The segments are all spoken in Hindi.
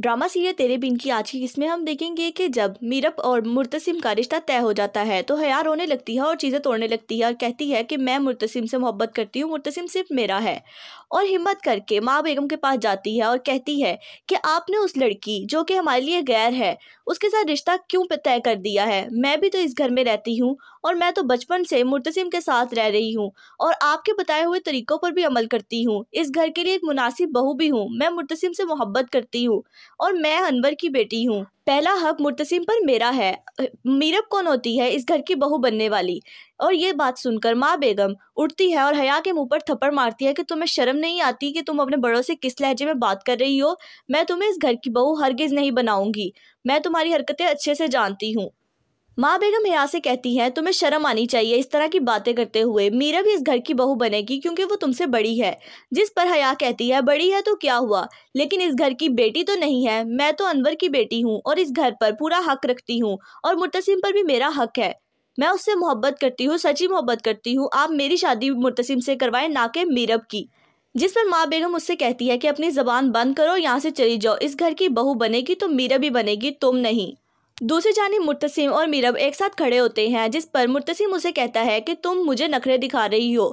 ड्रामा सीरियल तेरे बिन की आज की इसमें हम देखेंगे कि जब मीरप और मुर्तसिम का रिश्ता तय हो जाता है तो हया रोने लगती है और चीज़ें तोड़ने लगती है और कहती है कि मैं मुर्तसिम से मोहब्बत करती हूँ मुर्तसिम सिर्फ मेरा है और हिम्मत करके माँ बेगम के पास जाती है और कहती है कि आपने उस लड़की जो कि हमारे लिए गैर है उसके साथ रिश्ता क्यों तय कर दिया है मैं भी तो इस घर में रहती हूँ और मैं तो बचपन से मुर्तसिम के साथ रह रही हूँ और आपके बताए हुए तरीक़ों पर भी अमल करती हूँ इस घर के लिए एक मुनासिब बहू भी हूँ मैं मुर्तसिम से मोहब्बत करती हूँ और मैं अनवर की बेटी हूँ पहला हक मुर्तसिम पर मेरा है मीरब कौन होती है इस घर की बहू बनने वाली और ये बात सुनकर माँ बेगम उठती है और हया के मुंह पर थप्पड़ मारती है कि तुम्हें शर्म नहीं आती कि तुम अपने बड़ों से किस लहजे में बात कर रही हो मैं तुम्हें इस घर की बहू हरगिज़ नहीं बनाऊंगी मैं तुम्हारी हरकतें अच्छे से जानती हूँ माँ बेगम यहाँ से कहती हैं तुम्हें शर्म आनी चाहिए इस तरह की बातें करते हुए मीरा भी इस घर की बहू बनेगी क्योंकि वो तुमसे बड़ी है जिस पर हया कहती है बड़ी है तो क्या हुआ लेकिन इस घर की बेटी तो नहीं है मैं तो अनवर की बेटी हूँ और इस घर पर पूरा हक रखती हूँ और मुतसिम पर भी मेरा हक है मैं उससे मोहब्बत करती हूँ सच्ची मोहब्बत करती हूँ आप मेरी शादी मुतसिम से करवाएं ना कि मीरब की जिस पर माँ बेगम उससे कहती है कि अपनी ज़बान बंद करो यहाँ से चली जाओ इस घर की बहू बनेगी तो मीरा भी बनेगी तुम नहीं दूसरी जानी मुतसिम और मीरब एक साथ खड़े होते हैं जिस पर मुतसिम उसे कहता है कि तुम मुझे नखरे दिखा रही हो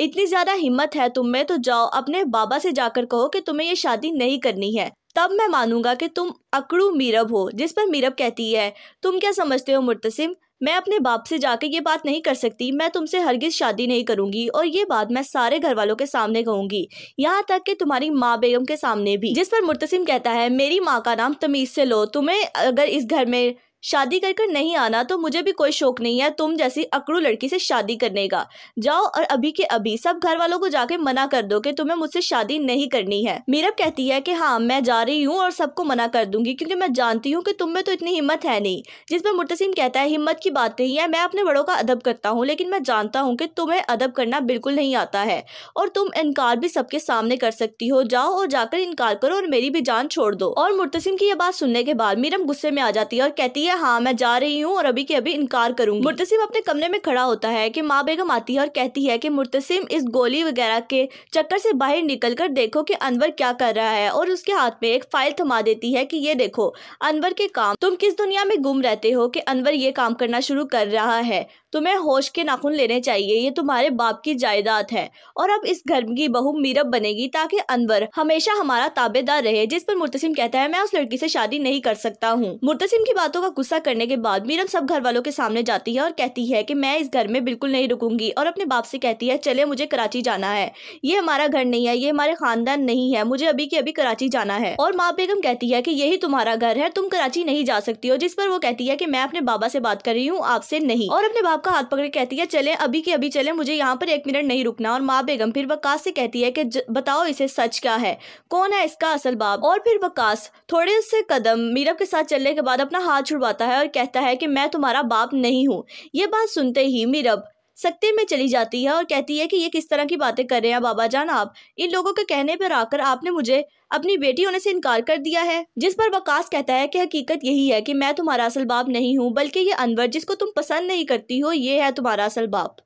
इतनी ज़्यादा हिम्मत है तुम में तो जाओ अपने बाबा से जाकर कहो कि तुम्हें ये शादी नहीं करनी है तब मैं मानूंगा कि तुम अकड़ू मीरब हो जिस पर मीरब कहती है तुम क्या समझते हो मुतसिम मैं अपने बाप से जाकर ये बात नहीं कर सकती मैं तुमसे हरगिज़ शादी नहीं करूंगी और ये बात मैं सारे घर वालों के सामने कहूंगी यहाँ तक कि तुम्हारी माँ बेगम के सामने भी जिस पर मुर्तसिम कहता है मेरी माँ का नाम तमीज़ से लो तुम्हें अगर इस घर में शादी कर कर नहीं आना तो मुझे भी कोई शौक नहीं है तुम जैसी अकड़ू लड़की से शादी करने का जाओ और अभी के अभी सब घर वालों को जाके मना कर दो कि तुम्हें मुझसे शादी नहीं करनी है मीरब कहती है कि हाँ मैं जा रही हूँ और सबको मना कर दूंगी क्योंकि मैं जानती हूँ कि तुम में तो इतनी हिम्मत है नहीं जिस पर मुतसिम कहता है हिम्मत की बात नहीं है मैं अपने बड़ों का अदब करता हूँ लेकिन मैं जानता हूँ कि तुम्हें अदब करना बिल्कुल नहीं आता है और तुम इनकार भी सबके सामने कर सकती हो जाओ और जाकर इनकार करो और मेरी भी जान छोड़ दो और मुतसिम की यह बात सुनने के बाद मीरम गुस्से में आ जाती है और कहती है है हाँ मैं जा रही हूँ और अभी के अभी इनकार करूंगी मुर्तसिम अपने कमरे में खड़ा होता है कि माँ बेगम आती है और कहती है कि मुर्तसिम इस गोली वगैरह के चक्कर से बाहर निकल कर देखो कि अनवर क्या कर रहा है और उसके हाथ में एक फाइल थमा देती है कि ये देखो अनवर के काम तुम किस दुनिया में गुम रहते हो कि अनवर ये काम करना शुरू कर रहा है तुम्हें होश के नाखून लेने चाहिए ये तुम्हारे बाप की जायदाद है और अब इस घर की बहू मीरब बनेगी ताकि अनवर हमेशा हमारा ताबेदार रहे जिस पर मुर्तसिम कहता है मैं उस लड़की से शादी नहीं कर सकता हूँ मुर्तसिम की बातों का गुस्सा करने के बाद मीरब सब घर वालों के सामने जाती है और कहती है की मैं इस घर में बिल्कुल नहीं रुकूंगी और अपने बाप से कहती है चले मुझे कराची जाना है ये हमारा घर नहीं है ये हमारे खानदान नहीं है मुझे अभी की अभी कराची जाना है और माँ बेगम कहती है की यही तुम्हारा घर है तुम कराची नहीं जा सकती हो जिस पर वो कहती है की मैं अपने बाबा से बात कर रही हूँ आपसे नहीं और अपने बाप साहब का हाथ पकड़ कहती है चले अभी के अभी चले मुझे यहाँ पर एक मिनट नहीं रुकना और माँ बेगम फिर वकास से कहती है कि बताओ इसे सच क्या है कौन है इसका असल बाप और फिर वकास थोड़े से कदम मीरब के साथ चलने के बाद अपना हाथ छुड़वाता है और कहता है कि मैं तुम्हारा बाप नहीं हूँ ये बात सुनते ही मीरब सकते में चली जाती है और कहती है कि ये किस तरह की बातें कर रहे हैं बाबा जान आप इन लोगों के कहने पर आकर आपने मुझे अपनी बेटी होने से इनकार कर दिया है जिस पर वकास कहता है कि हकीकत यही है कि मैं तुम्हारा असल बाप नहीं हूँ बल्कि ये अनवर जिसको तुम पसंद नहीं करती हो ये है तुम्हारा असल बाप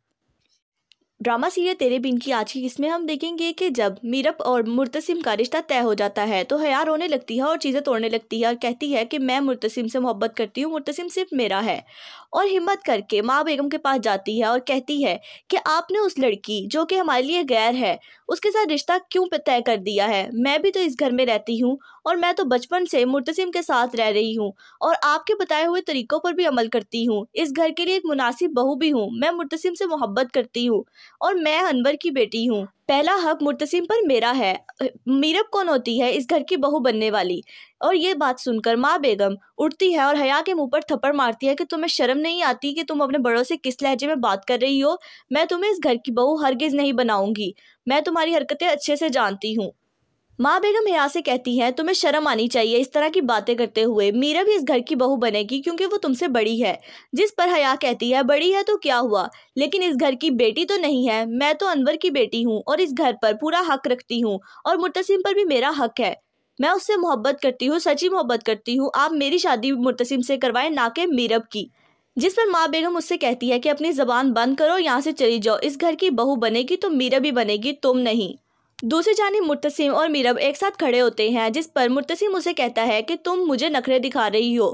ड्रामा सीरियल तेरे बिन की आज की इसमें हम देखेंगे कि जब मीरप और मुर्तसिम का रिश्ता तय हो जाता है तो हया रोने लगती है और चीज़ें तोड़ने लगती है और कहती है कि मैं मुर्तसिम से मोहब्बत करती हूँ मुर्तसिम सिर्फ मेरा है और हिम्मत करके माँ बेगम के पास जाती है और कहती है कि आपने उस लड़की जो कि हमारे लिए गैर है उसके साथ रिश्ता क्यों तय कर दिया है मैं भी तो इस घर में रहती हूँ और मैं तो बचपन से मुर्तसिम के साथ रह रही हूँ और आपके बताए हुए तरीक़ों पर भी अमल करती हूँ इस घर के लिए एक मुनासिब बहू भी हूँ मैं मुर्तसिम से मोहब्बत करती हूँ और मैं अनवर की बेटी हूँ पहला हक मुर्तसिम पर मेरा है मीरब कौन होती है इस घर की बहू बनने वाली और ये बात सुनकर माँ बेगम उठती है और हया के मुंह पर थप्पड़ मारती है कि तुम्हें शर्म नहीं आती कि तुम अपने बड़ों से किस लहजे में बात कर रही हो मैं तुम्हें इस घर की बहू हरगिज़ नहीं बनाऊंगी मैं तुम्हारी हरकतें अच्छे से जानती हूँ माँ बेगम हया से कहती हैं तुम्हें शर्म आनी चाहिए इस तरह की बातें करते हुए मीरा भी इस घर की बहू बनेगी क्योंकि वो तुमसे बड़ी है जिस पर हया कहती है बड़ी है तो क्या हुआ लेकिन इस घर की बेटी तो नहीं है मैं तो अनवर की बेटी हूँ और इस घर पर पूरा हक रखती हूँ और मुतसिम पर भी मेरा हक है मैं उससे मोहब्बत करती हूँ सच्ची मोहब्बत करती हूँ आप मेरी शादी मुतसिम से करवाएं ना कि मीरब की जिस पर माँ बेगम उससे कहती है कि अपनी जबान बंद करो यहाँ से चली जाओ इस घर की बहू बनेगी तो मीरा भी बनेगी तुम नहीं दूसरी जानी मुतसिम और मीरब एक साथ खड़े होते हैं जिस पर मुतसिम उसे कहता है कि तुम मुझे नखरे दिखा रही हो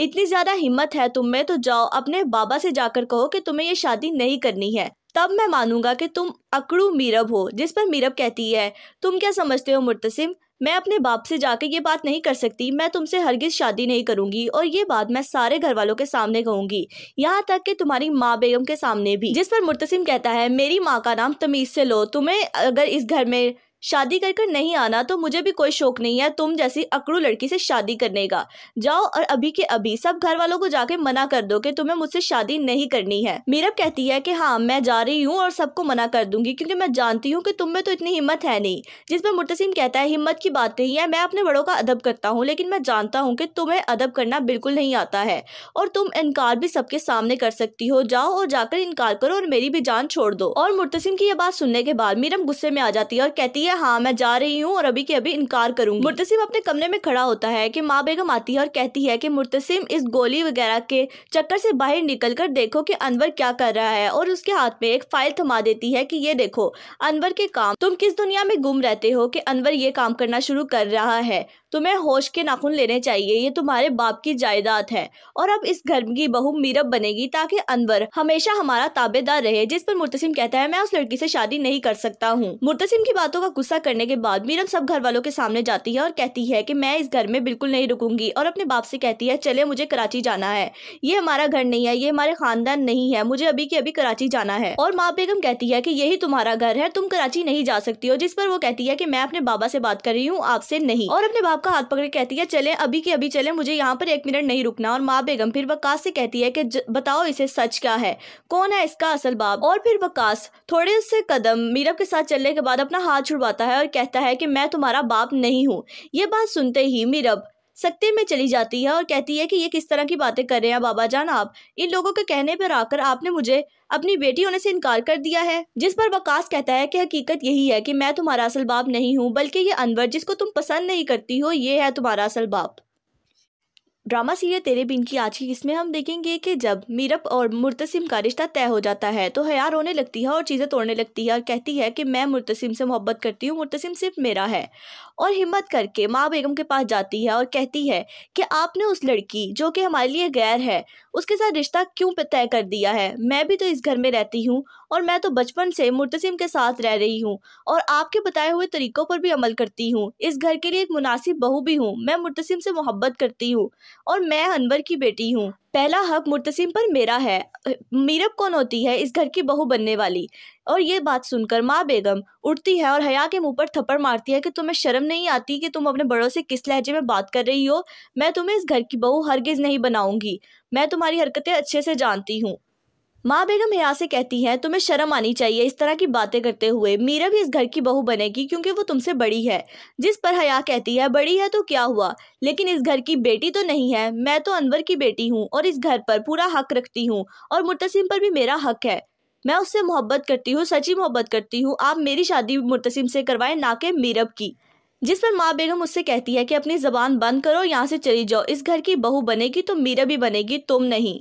इतनी ज़्यादा हिम्मत है तुम में तो जाओ अपने बाबा से जाकर कहो कि तुम्हें ये शादी नहीं करनी है तब मैं मानूंगा कि तुम अकड़ू मीरब हो जिस पर मीरब कहती है तुम क्या समझते हो मुतसिम मैं अपने बाप से जाकर ये बात नहीं कर सकती मैं तुमसे हरगिज शादी नहीं करूंगी और ये बात मैं सारे घर वालों के सामने कहूंगी यहाँ तक कि तुम्हारी माँ बेगम के सामने भी जिस पर मुर्तसिम कहता है मेरी माँ का नाम तमीज से लो तुम्हें अगर इस घर में शादी कर कर नहीं आना तो मुझे भी कोई शौक नहीं है तुम जैसी अकड़ू लड़की से शादी करने का जाओ और अभी के अभी सब घर वालों को जाके मना कर दो कि तुम्हें मुझसे शादी नहीं करनी है मीरब कहती है कि हाँ मैं जा रही हूँ और सबको मना कर दूंगी क्योंकि मैं जानती हूँ कि तुम में तो इतनी हिम्मत है नहीं जिस पर मुतसिम कहता है हिम्मत की बात नहीं है मैं अपने बड़ों का अदब करता हूँ लेकिन मैं जानता हूँ की तुम्हें अदब करना बिल्कुल नहीं आता है और तुम इनकार भी सबके सामने कर सकती हो जाओ और जाकर इनकार करो और मेरी भी जान छोड़ दो और मुतसिम की यह बात सुनने के बाद मीरम गुस्से में आ जाती है और कहती है है हाँ मैं जा रही हूँ और अभी के अभी इनकार करूँ मुर्तसिम अपने कमरे में खड़ा होता है की माँ बेगम आती है और कहती है की मुर्तसिम इस गोली वगैरह के चक्कर से बाहर निकल कर देखो की अनवर क्या कर रहा है और उसके हाथ में एक फाइल थमा देती है की ये देखो अनवर के काम तुम किस दुनिया में गुम रहते हो की अनवर ये काम करना शुरू कर रहा है तुम्हें होश के नाखून लेने चाहिए ये तुम्हारे बाप की जायदाद है और अब इस घर की बहू मीरब बनेगी ताकि अनवर हमेशा हमारा ताबेदार रहे जिस पर मुर्तसिम कहता है मैं उस लड़की से शादी नहीं कर सकता हूँ मुर्तसिम की बातों का गुस्सा करने के बाद मीरब सब घर वालों के सामने जाती है और कहती है की मैं इस घर में बिल्कुल नहीं रुकूंगी और अपने बाप से कहती है चले मुझे कराची जाना है ये हमारा घर नहीं है ये हमारे खानदान नहीं है मुझे अभी की अभी कराची जाना है और माँ बेगम कहती है की यही तुम्हारा घर है तुम कराची नहीं जा सकती हो जिस पर वो कहती है की मैं अपने बाबा से बात कर रही हूँ आपसे नहीं और अपने आपका हाथ पकड़ कहती है चले अभी की अभी चले मुझे यहाँ पर एक मिनट नहीं रुकना और माँ बेगम फिर वकास से कहती है कि बताओ इसे सच क्या है कौन है इसका असल बाप और फिर वकास थोड़े से कदम मीरब के साथ चलने के बाद अपना हाथ छुड़वाता है और कहता है कि मैं तुम्हारा बाप नहीं हूँ ये बात सुनते ही मीरब सकते में चली जाती है और कहती है कि ये किस तरह की बातें कर रहे हैं बाबा जान आप इन लोगों के कहने पर आकर आपने मुझे अपनी बेटी होने से इनकार कर दिया है जिस पर वकास कहता है कि हकीकत यही है कि मैं तुम्हारा असल बाप नहीं हूँ बल्कि ये अनवर जिसको तुम पसंद नहीं करती हो ये है तुम्हारा असल बाप ड्रामा सीरियल तेरे बिन की आज की इसमें हम देखेंगे कि जब मीरप और मुर्तसिम का रिश्ता तय हो जाता है तो हया रोने लगती है और चीज़ें तोड़ने लगती है और कहती है कि मैं मुर्तसिम से मोहब्बत करती हूँ मुर्तसिम सिर्फ मेरा है और हिम्मत करके माँ बेगम के पास जाती है और कहती है कि आपने उस लड़की जो कि हमारे लिए गैर है उसके साथ रिश्ता क्यों तय कर दिया है मैं भी तो इस घर में रहती हूँ और मैं तो बचपन से मुर्तसिम के साथ रह रही हूँ और आपके बताए हुए तरीक़ों पर भी अमल करती हूँ इस घर के लिए एक मुनासिब बहू भी हूँ मैं मुर्तसिम से मोहब्बत करती हूँ और मैं अनवर की बेटी हूँ पहला हक मुर्तसिम पर मेरा है मीरब कौन होती है इस घर की बहू बनने वाली और ये बात सुनकर माँ बेगम उठती है और हया के मुंह पर थप्पड़ मारती है कि तुम्हें शर्म नहीं आती कि तुम अपने बड़ों से किस लहजे में बात कर रही हो मैं तुम्हें इस घर की बहू हरगिज़ नहीं बनाऊंगी मैं तुम्हारी हरकतें अच्छे से जानती हूँ माँ बेगम हया से कहती हैं तुम्हें शर्म आनी चाहिए इस तरह की बातें करते हुए मीरा भी इस घर की बहू बनेगी क्योंकि वो तुमसे बड़ी है जिस पर हया कहती है बड़ी है तो क्या हुआ लेकिन इस घर की बेटी तो नहीं है मैं तो अनवर की बेटी हूँ और इस घर पर पूरा हक रखती हूँ और मुतसिम पर भी मेरा हक है मैं उससे मोहब्बत करती हूँ सच्ची मोहब्बत करती हूँ आप मेरी शादी मुतसिम से करवाएं ना कि मीरब की जिस पर माँ बेगम उससे कहती है कि अपनी ज़बान बंद करो यहाँ से चली जाओ इस घर की बहू बनेगी तो मीरब ही बनेगी तुम नहीं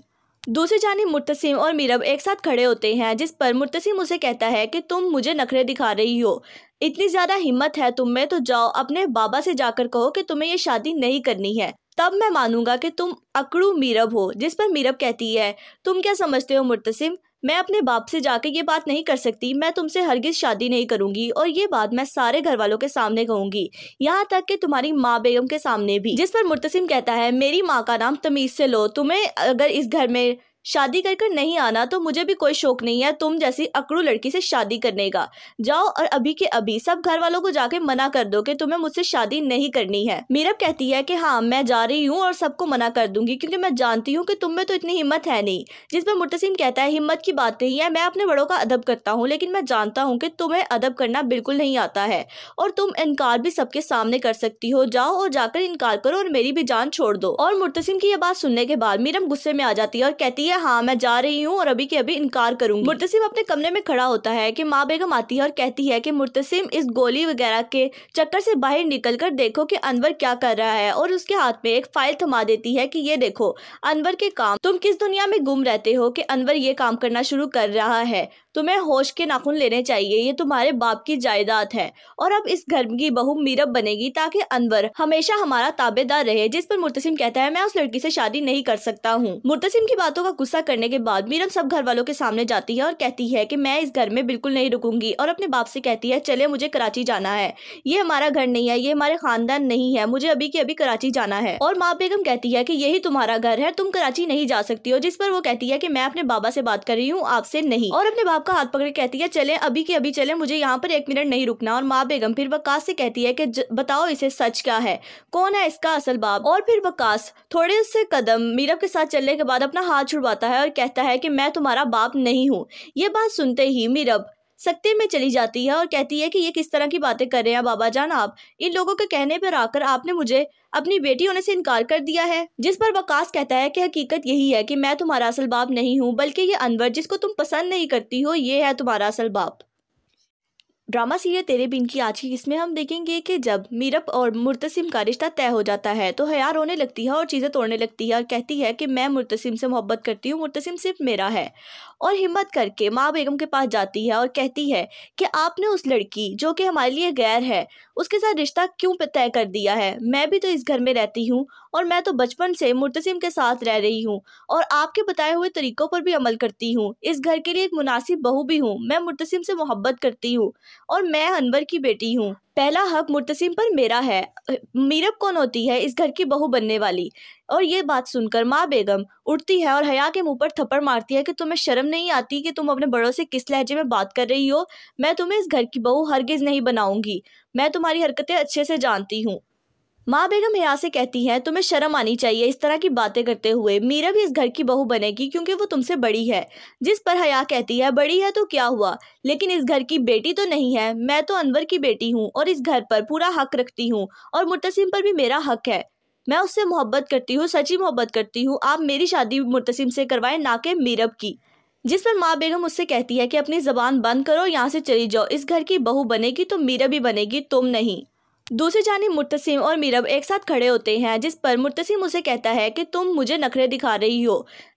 दूसरी जानी मुतसिम और मीरब एक साथ खड़े होते हैं जिस पर मुतसिम उसे कहता है कि तुम मुझे नखरे दिखा रही हो इतनी ज़्यादा हिम्मत है तुम में तो जाओ अपने बाबा से जाकर कहो कि तुम्हें ये शादी नहीं करनी है तब मैं मानूंगा कि तुम अकड़ू मीरब हो जिस पर मीरब कहती है तुम क्या समझते हो मुतसिम मैं अपने बाप से जाकर ये बात नहीं कर सकती मैं तुमसे हरगिज़ शादी नहीं करूंगी और ये बात मैं सारे घर वालों के सामने कहूंगी यहाँ तक कि तुम्हारी माँ बेगम के सामने भी जिस पर मुर्तसिम कहता है मेरी माँ का नाम तमीज़ से लो तुम्हें अगर इस घर में शादी कर कर नहीं आना तो मुझे भी कोई शौक नहीं है तुम जैसी अकड़ू लड़की से शादी करने का जाओ और अभी के अभी सब घर वालों को जाके मना कर दो कि तुम्हें मुझसे शादी नहीं करनी है मीरब कहती है कि हाँ मैं जा रही हूँ और सबको मना कर दूंगी क्योंकि मैं जानती हूँ कि तुम में तो इतनी हिम्मत है नहीं जिस पर मुतसिम कहता है हिम्मत की बात नहीं है मैं अपने बड़ों का अदब करता हूँ लेकिन मैं जानता हूँ कि तुम्हें अदब करना बिल्कुल नहीं आता है और तुम इनकार भी सबके सामने कर सकती हो जाओ और जाकर इनकार करो और मेरी भी जान छोड़ दो और मुतसिम की यह बात सुनने के बाद मीरम गुस्से में आ जाती है और कहती है है हाँ मैं जा रही हूँ और अभी के अभी इनकार करूंगी मुर्तसिम अपने कमरे में खड़ा होता है कि माँ बेगम आती है और कहती है कि मुर्तसिम इस गोली वगैरह के चक्कर से बाहर निकल कर देखो कि अनवर क्या कर रहा है और उसके हाथ में एक फाइल थमा देती है कि ये देखो अनवर के काम तुम किस दुनिया में गुम रहते हो कि अनवर ये काम करना शुरू कर रहा है तुम्हें होश के नाखून लेने चाहिए ये तुम्हारे बाप की जायदाद है और अब इस घर की बहू मीरब बनेगी ताकि अनवर हमेशा हमारा ताबेदार रहे जिस पर मुर्तसिम कहता है मैं उस लड़की से शादी नहीं कर सकता हूँ मुर्तसिम की बातों का गुस्सा करने के बाद मीरब सब घर वालों के सामने जाती है और कहती है की मैं इस घर में बिल्कुल नहीं रुकूंगी और अपने बाप से कहती है चले मुझे कराची जाना है ये हमारा घर नहीं है ये हमारे खानदान नहीं है मुझे अभी की अभी कराची जाना है और माँ बेगम कहती है की यही तुम्हारा घर है तुम कराची नहीं जा सकती हो जिस पर वो कहती है की मैं अपने बाबा से बात कर रही हूँ आपसे नहीं और अपने बाप का हाथ पकड़ कहती है चले अभी के अभी चले मुझे यहाँ पर एक मिनट नहीं रुकना और माँ बेगम फिर वकास से कहती है कि बताओ इसे सच क्या है कौन है इसका असल बाप और फिर वकास थोड़े से कदम मीरब के साथ चलने के बाद अपना हाथ छुड़वाता है और कहता है कि मैं तुम्हारा बाप नहीं हूँ ये बात सुनते ही मीरब सकते में चली जाती है और कहती है कि ये किस तरह की बातें कर रहे हैं बाबा जान आप इन लोगों के कहने पर आकर आपने मुझे अपनी बेटी होने से इनकार कर दिया है जिस पर वकास कहता है कि हकीकत यही है कि मैं तुम्हारा असल बाप नहीं हूँ बल्कि ये अनवर जिसको तुम पसंद नहीं करती हो ये है तुम्हारा असल बाप ड्रामा सीरियल तेरे बिन की आज की इसमें हम देखेंगे कि जब मीरप और मुर्तसिम का रिश्ता तय हो जाता है तो हया रोने लगती है और चीज़ें तोड़ने लगती है और कहती है कि मैं मुर्तसिम से मोहब्बत करती हूँ मुर्तसिम सिर्फ मेरा है और हिम्मत करके माँ बेगम के पास जाती है और कहती है कि आपने उस लड़की जो कि हमारे लिए गैर है उसके साथ रिश्ता क्यों तय कर दिया है मैं भी तो इस घर में रहती हूँ और मैं तो बचपन से मुर्तसिम के साथ रह रही हूँ और आपके बताए हुए तरीक़ों पर भी अमल करती हूँ इस घर के लिए एक मुनासिब बहू भी हूँ मैं मुर्तसिम से मोहब्बत करती हूँ और मैं अनवर की बेटी हूँ पहला हक मुर्तसिम पर मेरा है मीरब कौन होती है इस घर की बहू बनने वाली और ये बात सुनकर माँ बेगम उठती है और हया के मुंह पर थप्पड़ मारती है कि तुम्हें शर्म नहीं आती कि तुम अपने बड़ों से किस लहजे में बात कर रही हो मैं तुम्हें इस घर की बहू हरगिज़ नहीं बनाऊंगी मैं तुम्हारी हरकतें अच्छे से जानती हूँ माँ बेगम यहाँ से कहती है तुम्हें शर्म आनी चाहिए इस तरह की बातें करते हुए मीरा भी इस घर की बहू बनेगी क्योंकि वो तुमसे बड़ी है जिस पर हया कहती है बड़ी है तो क्या हुआ लेकिन इस घर की बेटी तो नहीं है मैं तो अनवर की बेटी हूँ और इस घर पर पूरा हक रखती हूँ और मुतसिम पर भी मेरा हक है मैं उससे मोहब्बत करती हूँ सच्ची मोहब्बत करती हूँ आप मेरी शादी मुतसिम से करवाएं ना कि मीरब की जिस पर माँ बेगम उससे कहती है कि अपनी ज़बान बंद करो यहाँ से चली जाओ इस घर की बहू बनेगी तो मीरा भी बनेगी तुम नहीं दूसरी जानी मुतसिम और मीरब एक साथ खड़े होते हैं जिस पर मुतसिम उसे कहता है कि तुम मुझे नखरे दिखा रही हो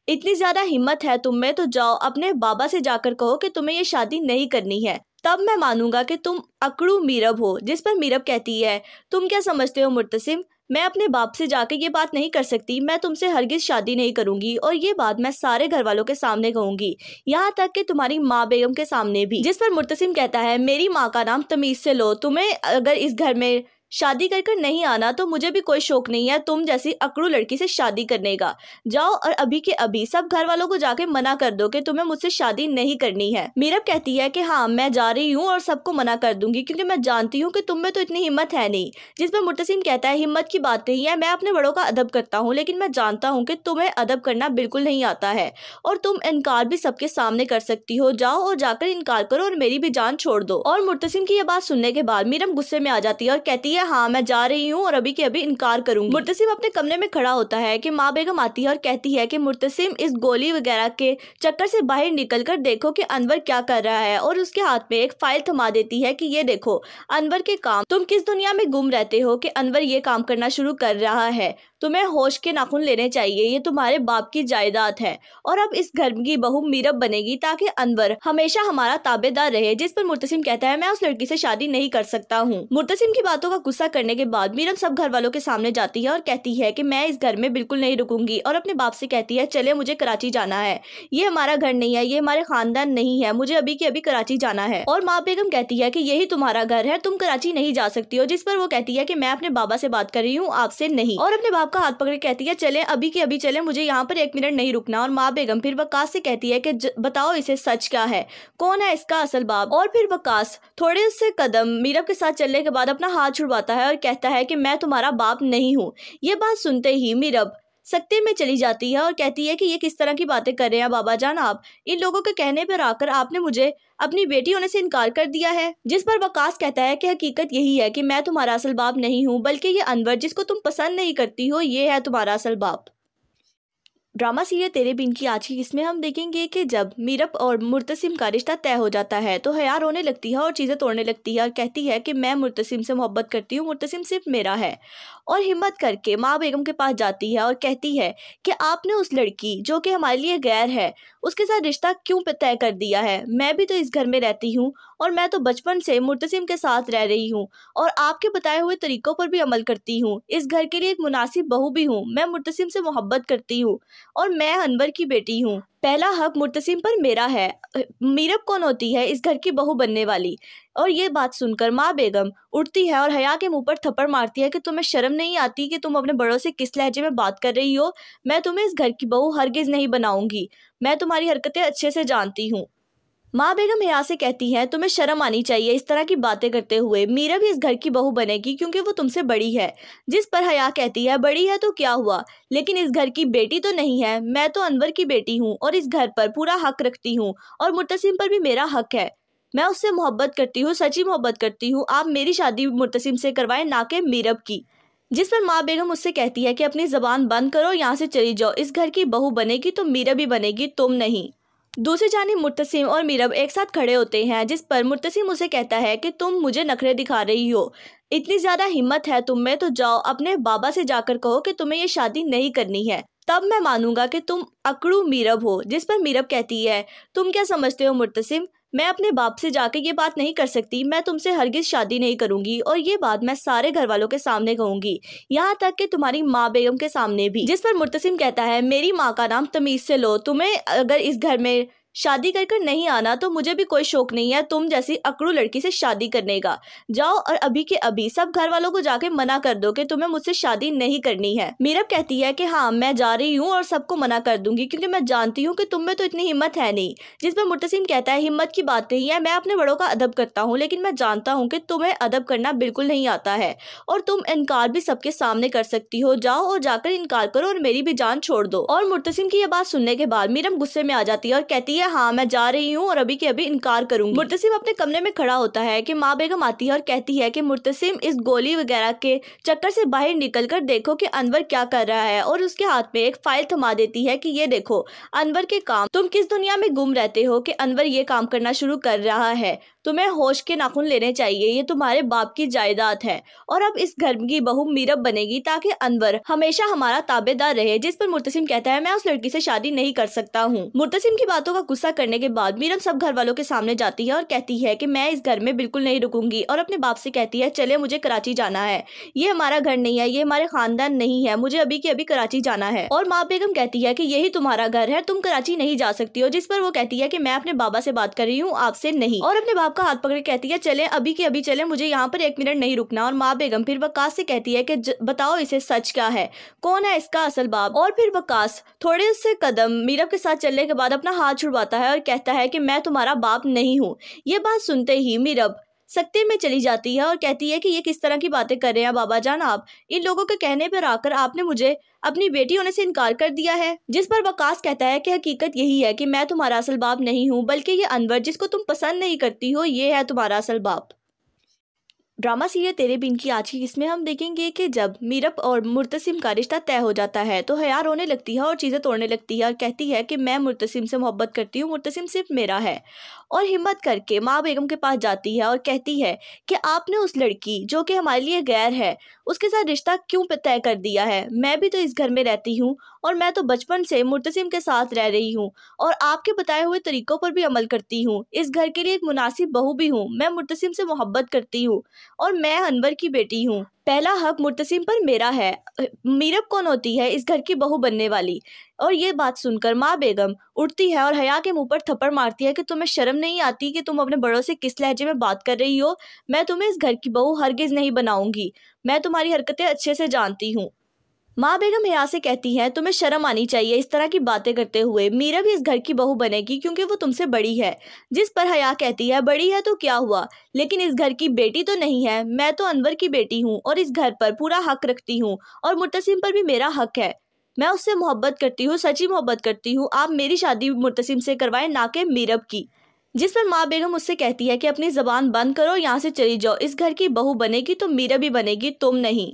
इतनी ज़्यादा हिम्मत है तुम में तो जाओ अपने बाबा से जाकर कहो कि तुम्हें ये शादी नहीं करनी है तब मैं मानूंगा कि तुम अकड़ू मीरब हो जिस पर मीरब कहती है तुम क्या समझते हो मुतसिम मैं अपने बाप से जाकर ये बात नहीं कर सकती मैं तुमसे हरगिज़ शादी नहीं करूंगी और ये बात मैं सारे घर वालों के सामने कहूंगी यहाँ तक कि तुम्हारी माँ बेगम के सामने भी जिस पर मुर्तसिम कहता है मेरी माँ का नाम तमीज़ से लो तुम्हें अगर इस घर में शादी कर कर नहीं आना तो मुझे भी कोई शौक नहीं है तुम जैसी अकड़ू लड़की से शादी करने का जाओ और अभी के अभी सब घर वालों को जाके मना कर दो कि तुम्हें मुझसे शादी नहीं करनी है मीरब कहती है कि हाँ मैं जा रही हूँ और सबको मना कर दूंगी क्योंकि मैं जानती हूँ कि तुम में तो इतनी हिम्मत है नहीं जिसमें मुतसिम कहता है हिम्मत की बात नहीं है मैं अपने बड़ों का अदब करता हूँ लेकिन मैं जानता हूँ कि तुम्हें अदब करना बिल्कुल नहीं आता है और तुम इनकार भी सबके सामने कर सकती हो जाओ और जाकर इनकार करो और मेरी भी जान छोड़ दो और मुतसिम की यह बात सुनने के बाद मीरम गुस्से में आ जाती है और कहती है है हाँ मैं जा रही हूँ और अभी के अभी इनकार करूंगी मुर्तसिम अपने कमरे में खड़ा होता है कि माँ बेगम आती है और कहती है कि मुर्तसिम इस गोली वगैरह के चक्कर से बाहर निकल कर देखो कि अनवर क्या कर रहा है और उसके हाथ में एक फाइल थमा देती है कि ये देखो अनवर के काम तुम किस दुनिया में गुम रहते हो कि अनवर ये काम करना शुरू कर रहा है तुम्हें होश के नाखून लेने चाहिए ये तुम्हारे बाप की जायदाद है और अब इस घर की बहू मीरब बनेगी ताकि अनवर हमेशा हमारा ताबेदार रहे जिस पर मुर्तसिम कहता है मैं उस लड़की से शादी नहीं कर सकता हूँ मुर्तसिम की बातों का गुस्सा करने के बाद मीरम सब घर वालों के सामने जाती है और कहती है कि मैं इस घर में बिल्कुल नहीं रुकूंगी और अपने बाप से कहती है चले मुझे कराची जाना है ये हमारा घर नहीं है ये हमारे खानदान नहीं है मुझे अभी की अभी कराची जाना है और माँ बेगम कहती है की यही तुम्हारा घर है तुम कराची नहीं जा सकती हो जिस पर वो कहती है की मैं अपने बाबा से बात कर रही हूँ आपसे नहीं और अपने बाप का हाथ पकड़ कहती है चले अभी की अभी चले मुझे यहाँ पर एक मिनट नहीं रुकना और माँ बेगम फिर वकास से कहती है की बताओ इसे सच क्या है कौन है इसका असल बाप और फिर वकाश थोड़े से कदम मीरब के साथ चलने के बाद अपना हाथ छुड़वा आता है और कहता है कि मैं तुम्हारा बाप नहीं हूँ ये बात सुनते ही मीरब सत्ते में चली जाती है और कहती है कि ये किस तरह की बातें कर रहे हैं बाबा जान आप इन लोगों के कहने पर आकर आपने मुझे अपनी बेटी होने से इनकार कर दिया है जिस पर वकास कहता है कि हकीकत यही है कि मैं तुम्हारा असल बाप नहीं हूँ बल्कि ये अनवर जिसको तुम पसंद नहीं करती हो ये है तुम्हारा असल बाप ड्रामा सीरियल तेरे बिन की आज की इसमें हम देखेंगे कि जब मीरप और मुर्तसिम का रिश्ता तय हो जाता है तो हया रोने लगती है और चीज़ें तोड़ने लगती है और कहती है कि मैं मुर्तसिम से मोहब्बत करती हूँ मुर्तसिम सिर्फ मेरा है और हिम्मत करके माँ बेगम के पास जाती है और कहती है कि आपने उस लड़की जो कि हमारे लिए गैर है उसके साथ रिश्ता क्यों तय कर दिया है मैं भी तो इस घर में रहती हूँ और मैं तो बचपन से मुर्तसिम के साथ रह रही हूँ और आपके बताए हुए तरीक़ों पर भी अमल करती हूँ इस घर के लिए एक मुनासिब बहू भी हूँ मैं मुर्तसिम से मोहब्बत करती हूँ और मैं अनवर की बेटी हूँ पहला हक मुर्तसिम पर मेरा है मीरब कौन होती है इस घर की बहू बनने वाली और ये बात सुनकर माँ बेगम उठती है और हया के मुंह पर थप्पड़ मारती है कि तुम्हें शर्म नहीं आती कि तुम अपने बड़ों से किस लहजे में बात कर रही हो मैं तुम्हें इस घर की बहू हरगिज़ नहीं बनाऊंगी मैं तुम्हारी हरकतें अच्छे से जानती हूँ माँ बेगम हया से कहती हैं तुम्हें शर्म आनी चाहिए इस तरह की बातें करते हुए मीरा भी इस घर की बहू बनेगी क्योंकि वो तुमसे बड़ी है जिस पर हया कहती है बड़ी है तो क्या हुआ लेकिन इस घर की बेटी तो नहीं है मैं तो अनवर की बेटी हूँ और इस घर पर पूरा हक रखती हूँ और मुतसिम पर भी मेरा हक है मैं उससे मोहब्बत करती हूँ सच्ची मोहब्बत करती हूँ आप मेरी शादी मुतसिम से करवाएं ना कि मीरब की जिस पर माँ बेगम उससे कहती है कि अपनी जबान बंद करो यहाँ से चली जाओ इस घर की बहू बनेगी तो मीरब ही बनेगी तुम नहीं दूसरी जानी मुतसिम और मीरब एक साथ खड़े होते हैं जिस पर मुतसिम उसे कहता है कि तुम मुझे नखरे दिखा रही हो इतनी ज़्यादा हिम्मत है तुम में तो जाओ अपने बाबा से जाकर कहो कि तुम्हें ये शादी नहीं करनी है तब मैं मानूंगा कि तुम अकड़ू मीरब हो जिस पर मीरब कहती है तुम क्या समझते हो मुतसिम मैं अपने बाप से जाकर ये बात नहीं कर सकती मैं तुमसे हरगिज शादी नहीं करूंगी और ये बात मैं सारे घर वालों के सामने कहूंगी यहाँ तक कि तुम्हारी माँ बेगम के सामने भी जिस पर मुर्तसिम कहता है मेरी माँ का नाम तमीज से लो तुम्हें अगर इस घर में शादी कर कर नहीं आना तो मुझे भी कोई शौक नहीं है तुम जैसी अकड़ू लड़की से शादी करने का जाओ और अभी के अभी सब घर वालों को जाके मना कर दो कि तुम्हें मुझसे शादी नहीं करनी है मीरब कहती है कि हाँ मैं जा रही हूँ और सबको मना कर दूंगी क्योंकि मैं जानती हूँ कि तुम में तो इतनी हिम्मत है नहीं जिस पर मुतसिम कहता है हिम्मत की बात नहीं है मैं अपने बड़ों का अदब करता हूँ लेकिन मैं जानता हूँ कि तुम्हें अदब करना बिल्कुल नहीं आता है और तुम इनकार भी सबके सामने कर सकती हो जाओ और जाकर इनकार करो और मेरी भी जान छोड़ दो और मुतसिम की यह बात सुनने के बाद मीरम गुस्से में आ जाती है और कहती है हाँ मैं जा रही हूँ और अभी के अभी इनकार करूँ मुर्तसिम अपने कमरे में खड़ा होता है कि माँ बेगम आती है और कहती है कि मुर्तसिम इस गोली वगैरह के चक्कर से बाहर निकल कर देखो कि अनवर क्या कर रहा है और उसके हाथ में एक फाइल थमा देती है कि ये देखो अनवर के काम तुम किस दुनिया में गुम रहते हो कि अनवर ये काम करना शुरू कर रहा है तुम्हें होश के नाखून लेने चाहिए ये तुम्हारे बाप की जायदाद है और अब इस घर की बहू मीरब बनेगी ताकि अनवर हमेशा हमारा ताबेदार रहे जिस पर मुर्तसिम कहता है मैं उस लड़की से शादी नहीं कर सकता हूँ मुर्तसिम की बातों का गुस्सा करने के बाद मीरब सब घर वालों के सामने जाती है और कहती है की मैं इस घर में बिल्कुल नहीं रुकूंगी और अपने बाप से कहती है चले मुझे कराची जाना है ये हमारा घर नहीं है ये हमारे खानदान नहीं है मुझे अभी की अभी कराची जाना है और माँ बेगम कहती है की यही तुम्हारा घर है तुम कराची नहीं जा सकती हो जिस पर वो कहती है की मैं अपने बाबा से बात कर रही हूँ आपसे नहीं और अपने बाप का हाथ पकड़ कहती है चले अभी की अभी चले मुझे यहाँ पर एक मिनट नहीं रुकना और माँ बेगम फिर वकास से कहती है कि बताओ इसे सच क्या है कौन है इसका असल बाप और फिर वकास थोड़े से कदम मीरब के साथ चलने के बाद अपना हाथ छुड़वाता है और कहता है कि मैं तुम्हारा बाप नहीं हूँ ये बात सुनते ही मीरब सकते में चली जाती है और कहती है कि ये किस तरह की बातें कर रहे हैं बाबा जान आप इन लोगों के कहने पर आकर आपने मुझे अपनी बेटी होने से इनकार कर दिया है जिस पर वकास कहता है कि हकीकत यही है कि मैं तुम्हारा असल बाप नहीं हूँ बल्कि ये अनवर जिसको तुम पसंद नहीं करती हो ये है तुम्हारा असल बाप ड्रामा सीरियल तेरे बिन की आज की इसमें हम देखेंगे कि जब मीरप और मुर्तसिम का रिश्ता तय हो जाता है तो हया रोने लगती है और चीज़ें तोड़ने लगती है और कहती है कि मैं मुर्तसिम से मोहब्बत करती हूँ मुर्तसिम सिर्फ मेरा है और हिम्मत करके माँ बेगम के पास जाती है और कहती है कि आपने उस लड़की जो कि हमारे लिए गैर है उसके साथ रिश्ता क्यों तय कर दिया है मैं भी तो इस घर में रहती हूँ और मैं तो बचपन से मुर्तसिम के साथ रह रही हूँ और आपके बताए हुए तरीक़ों पर भी अमल करती हूँ इस घर के लिए एक मुनासिब बहू भी हूँ मैं मुर्तसिम से मोहब्बत करती हूँ और मैं अनवर की बेटी हूँ पहला हक मुर्तसिम पर मेरा है मीरब कौन होती है इस घर की बहू बनने वाली और ये बात सुनकर माँ बेगम उठती है और हया के मुंह पर थप्पड़ मारती है कि तुम्हें शर्म नहीं आती कि तुम अपने बड़ों से किस लहजे में बात कर रही हो मैं तुम्हें इस घर की बहू हरगिज़ नहीं बनाऊंगी मैं तुम्हारी हरकतें अच्छे से जानती हूँ माँ बेगम हया से कहती हैं तुम्हें शर्म आनी चाहिए इस तरह की बातें करते हुए मीरा भी इस घर की बहू बनेगी क्योंकि वो तुमसे बड़ी है जिस पर हया कहती है बड़ी है तो क्या हुआ लेकिन इस घर की बेटी तो नहीं है मैं तो अनवर की बेटी हूँ और इस घर पर पूरा हक रखती हूँ और मुतसिम पर भी मेरा हक है मैं उससे मोहब्बत करती हूँ सच्ची मोहब्बत करती हूँ आप मेरी शादी मुतसिम से करवाएं ना कि मीरब की जिस पर माँ बेगम उससे कहती है कि अपनी ज़बान बंद करो यहाँ से चली जाओ इस घर की बहू बनेगी तो मीरा भी बनेगी तुम नहीं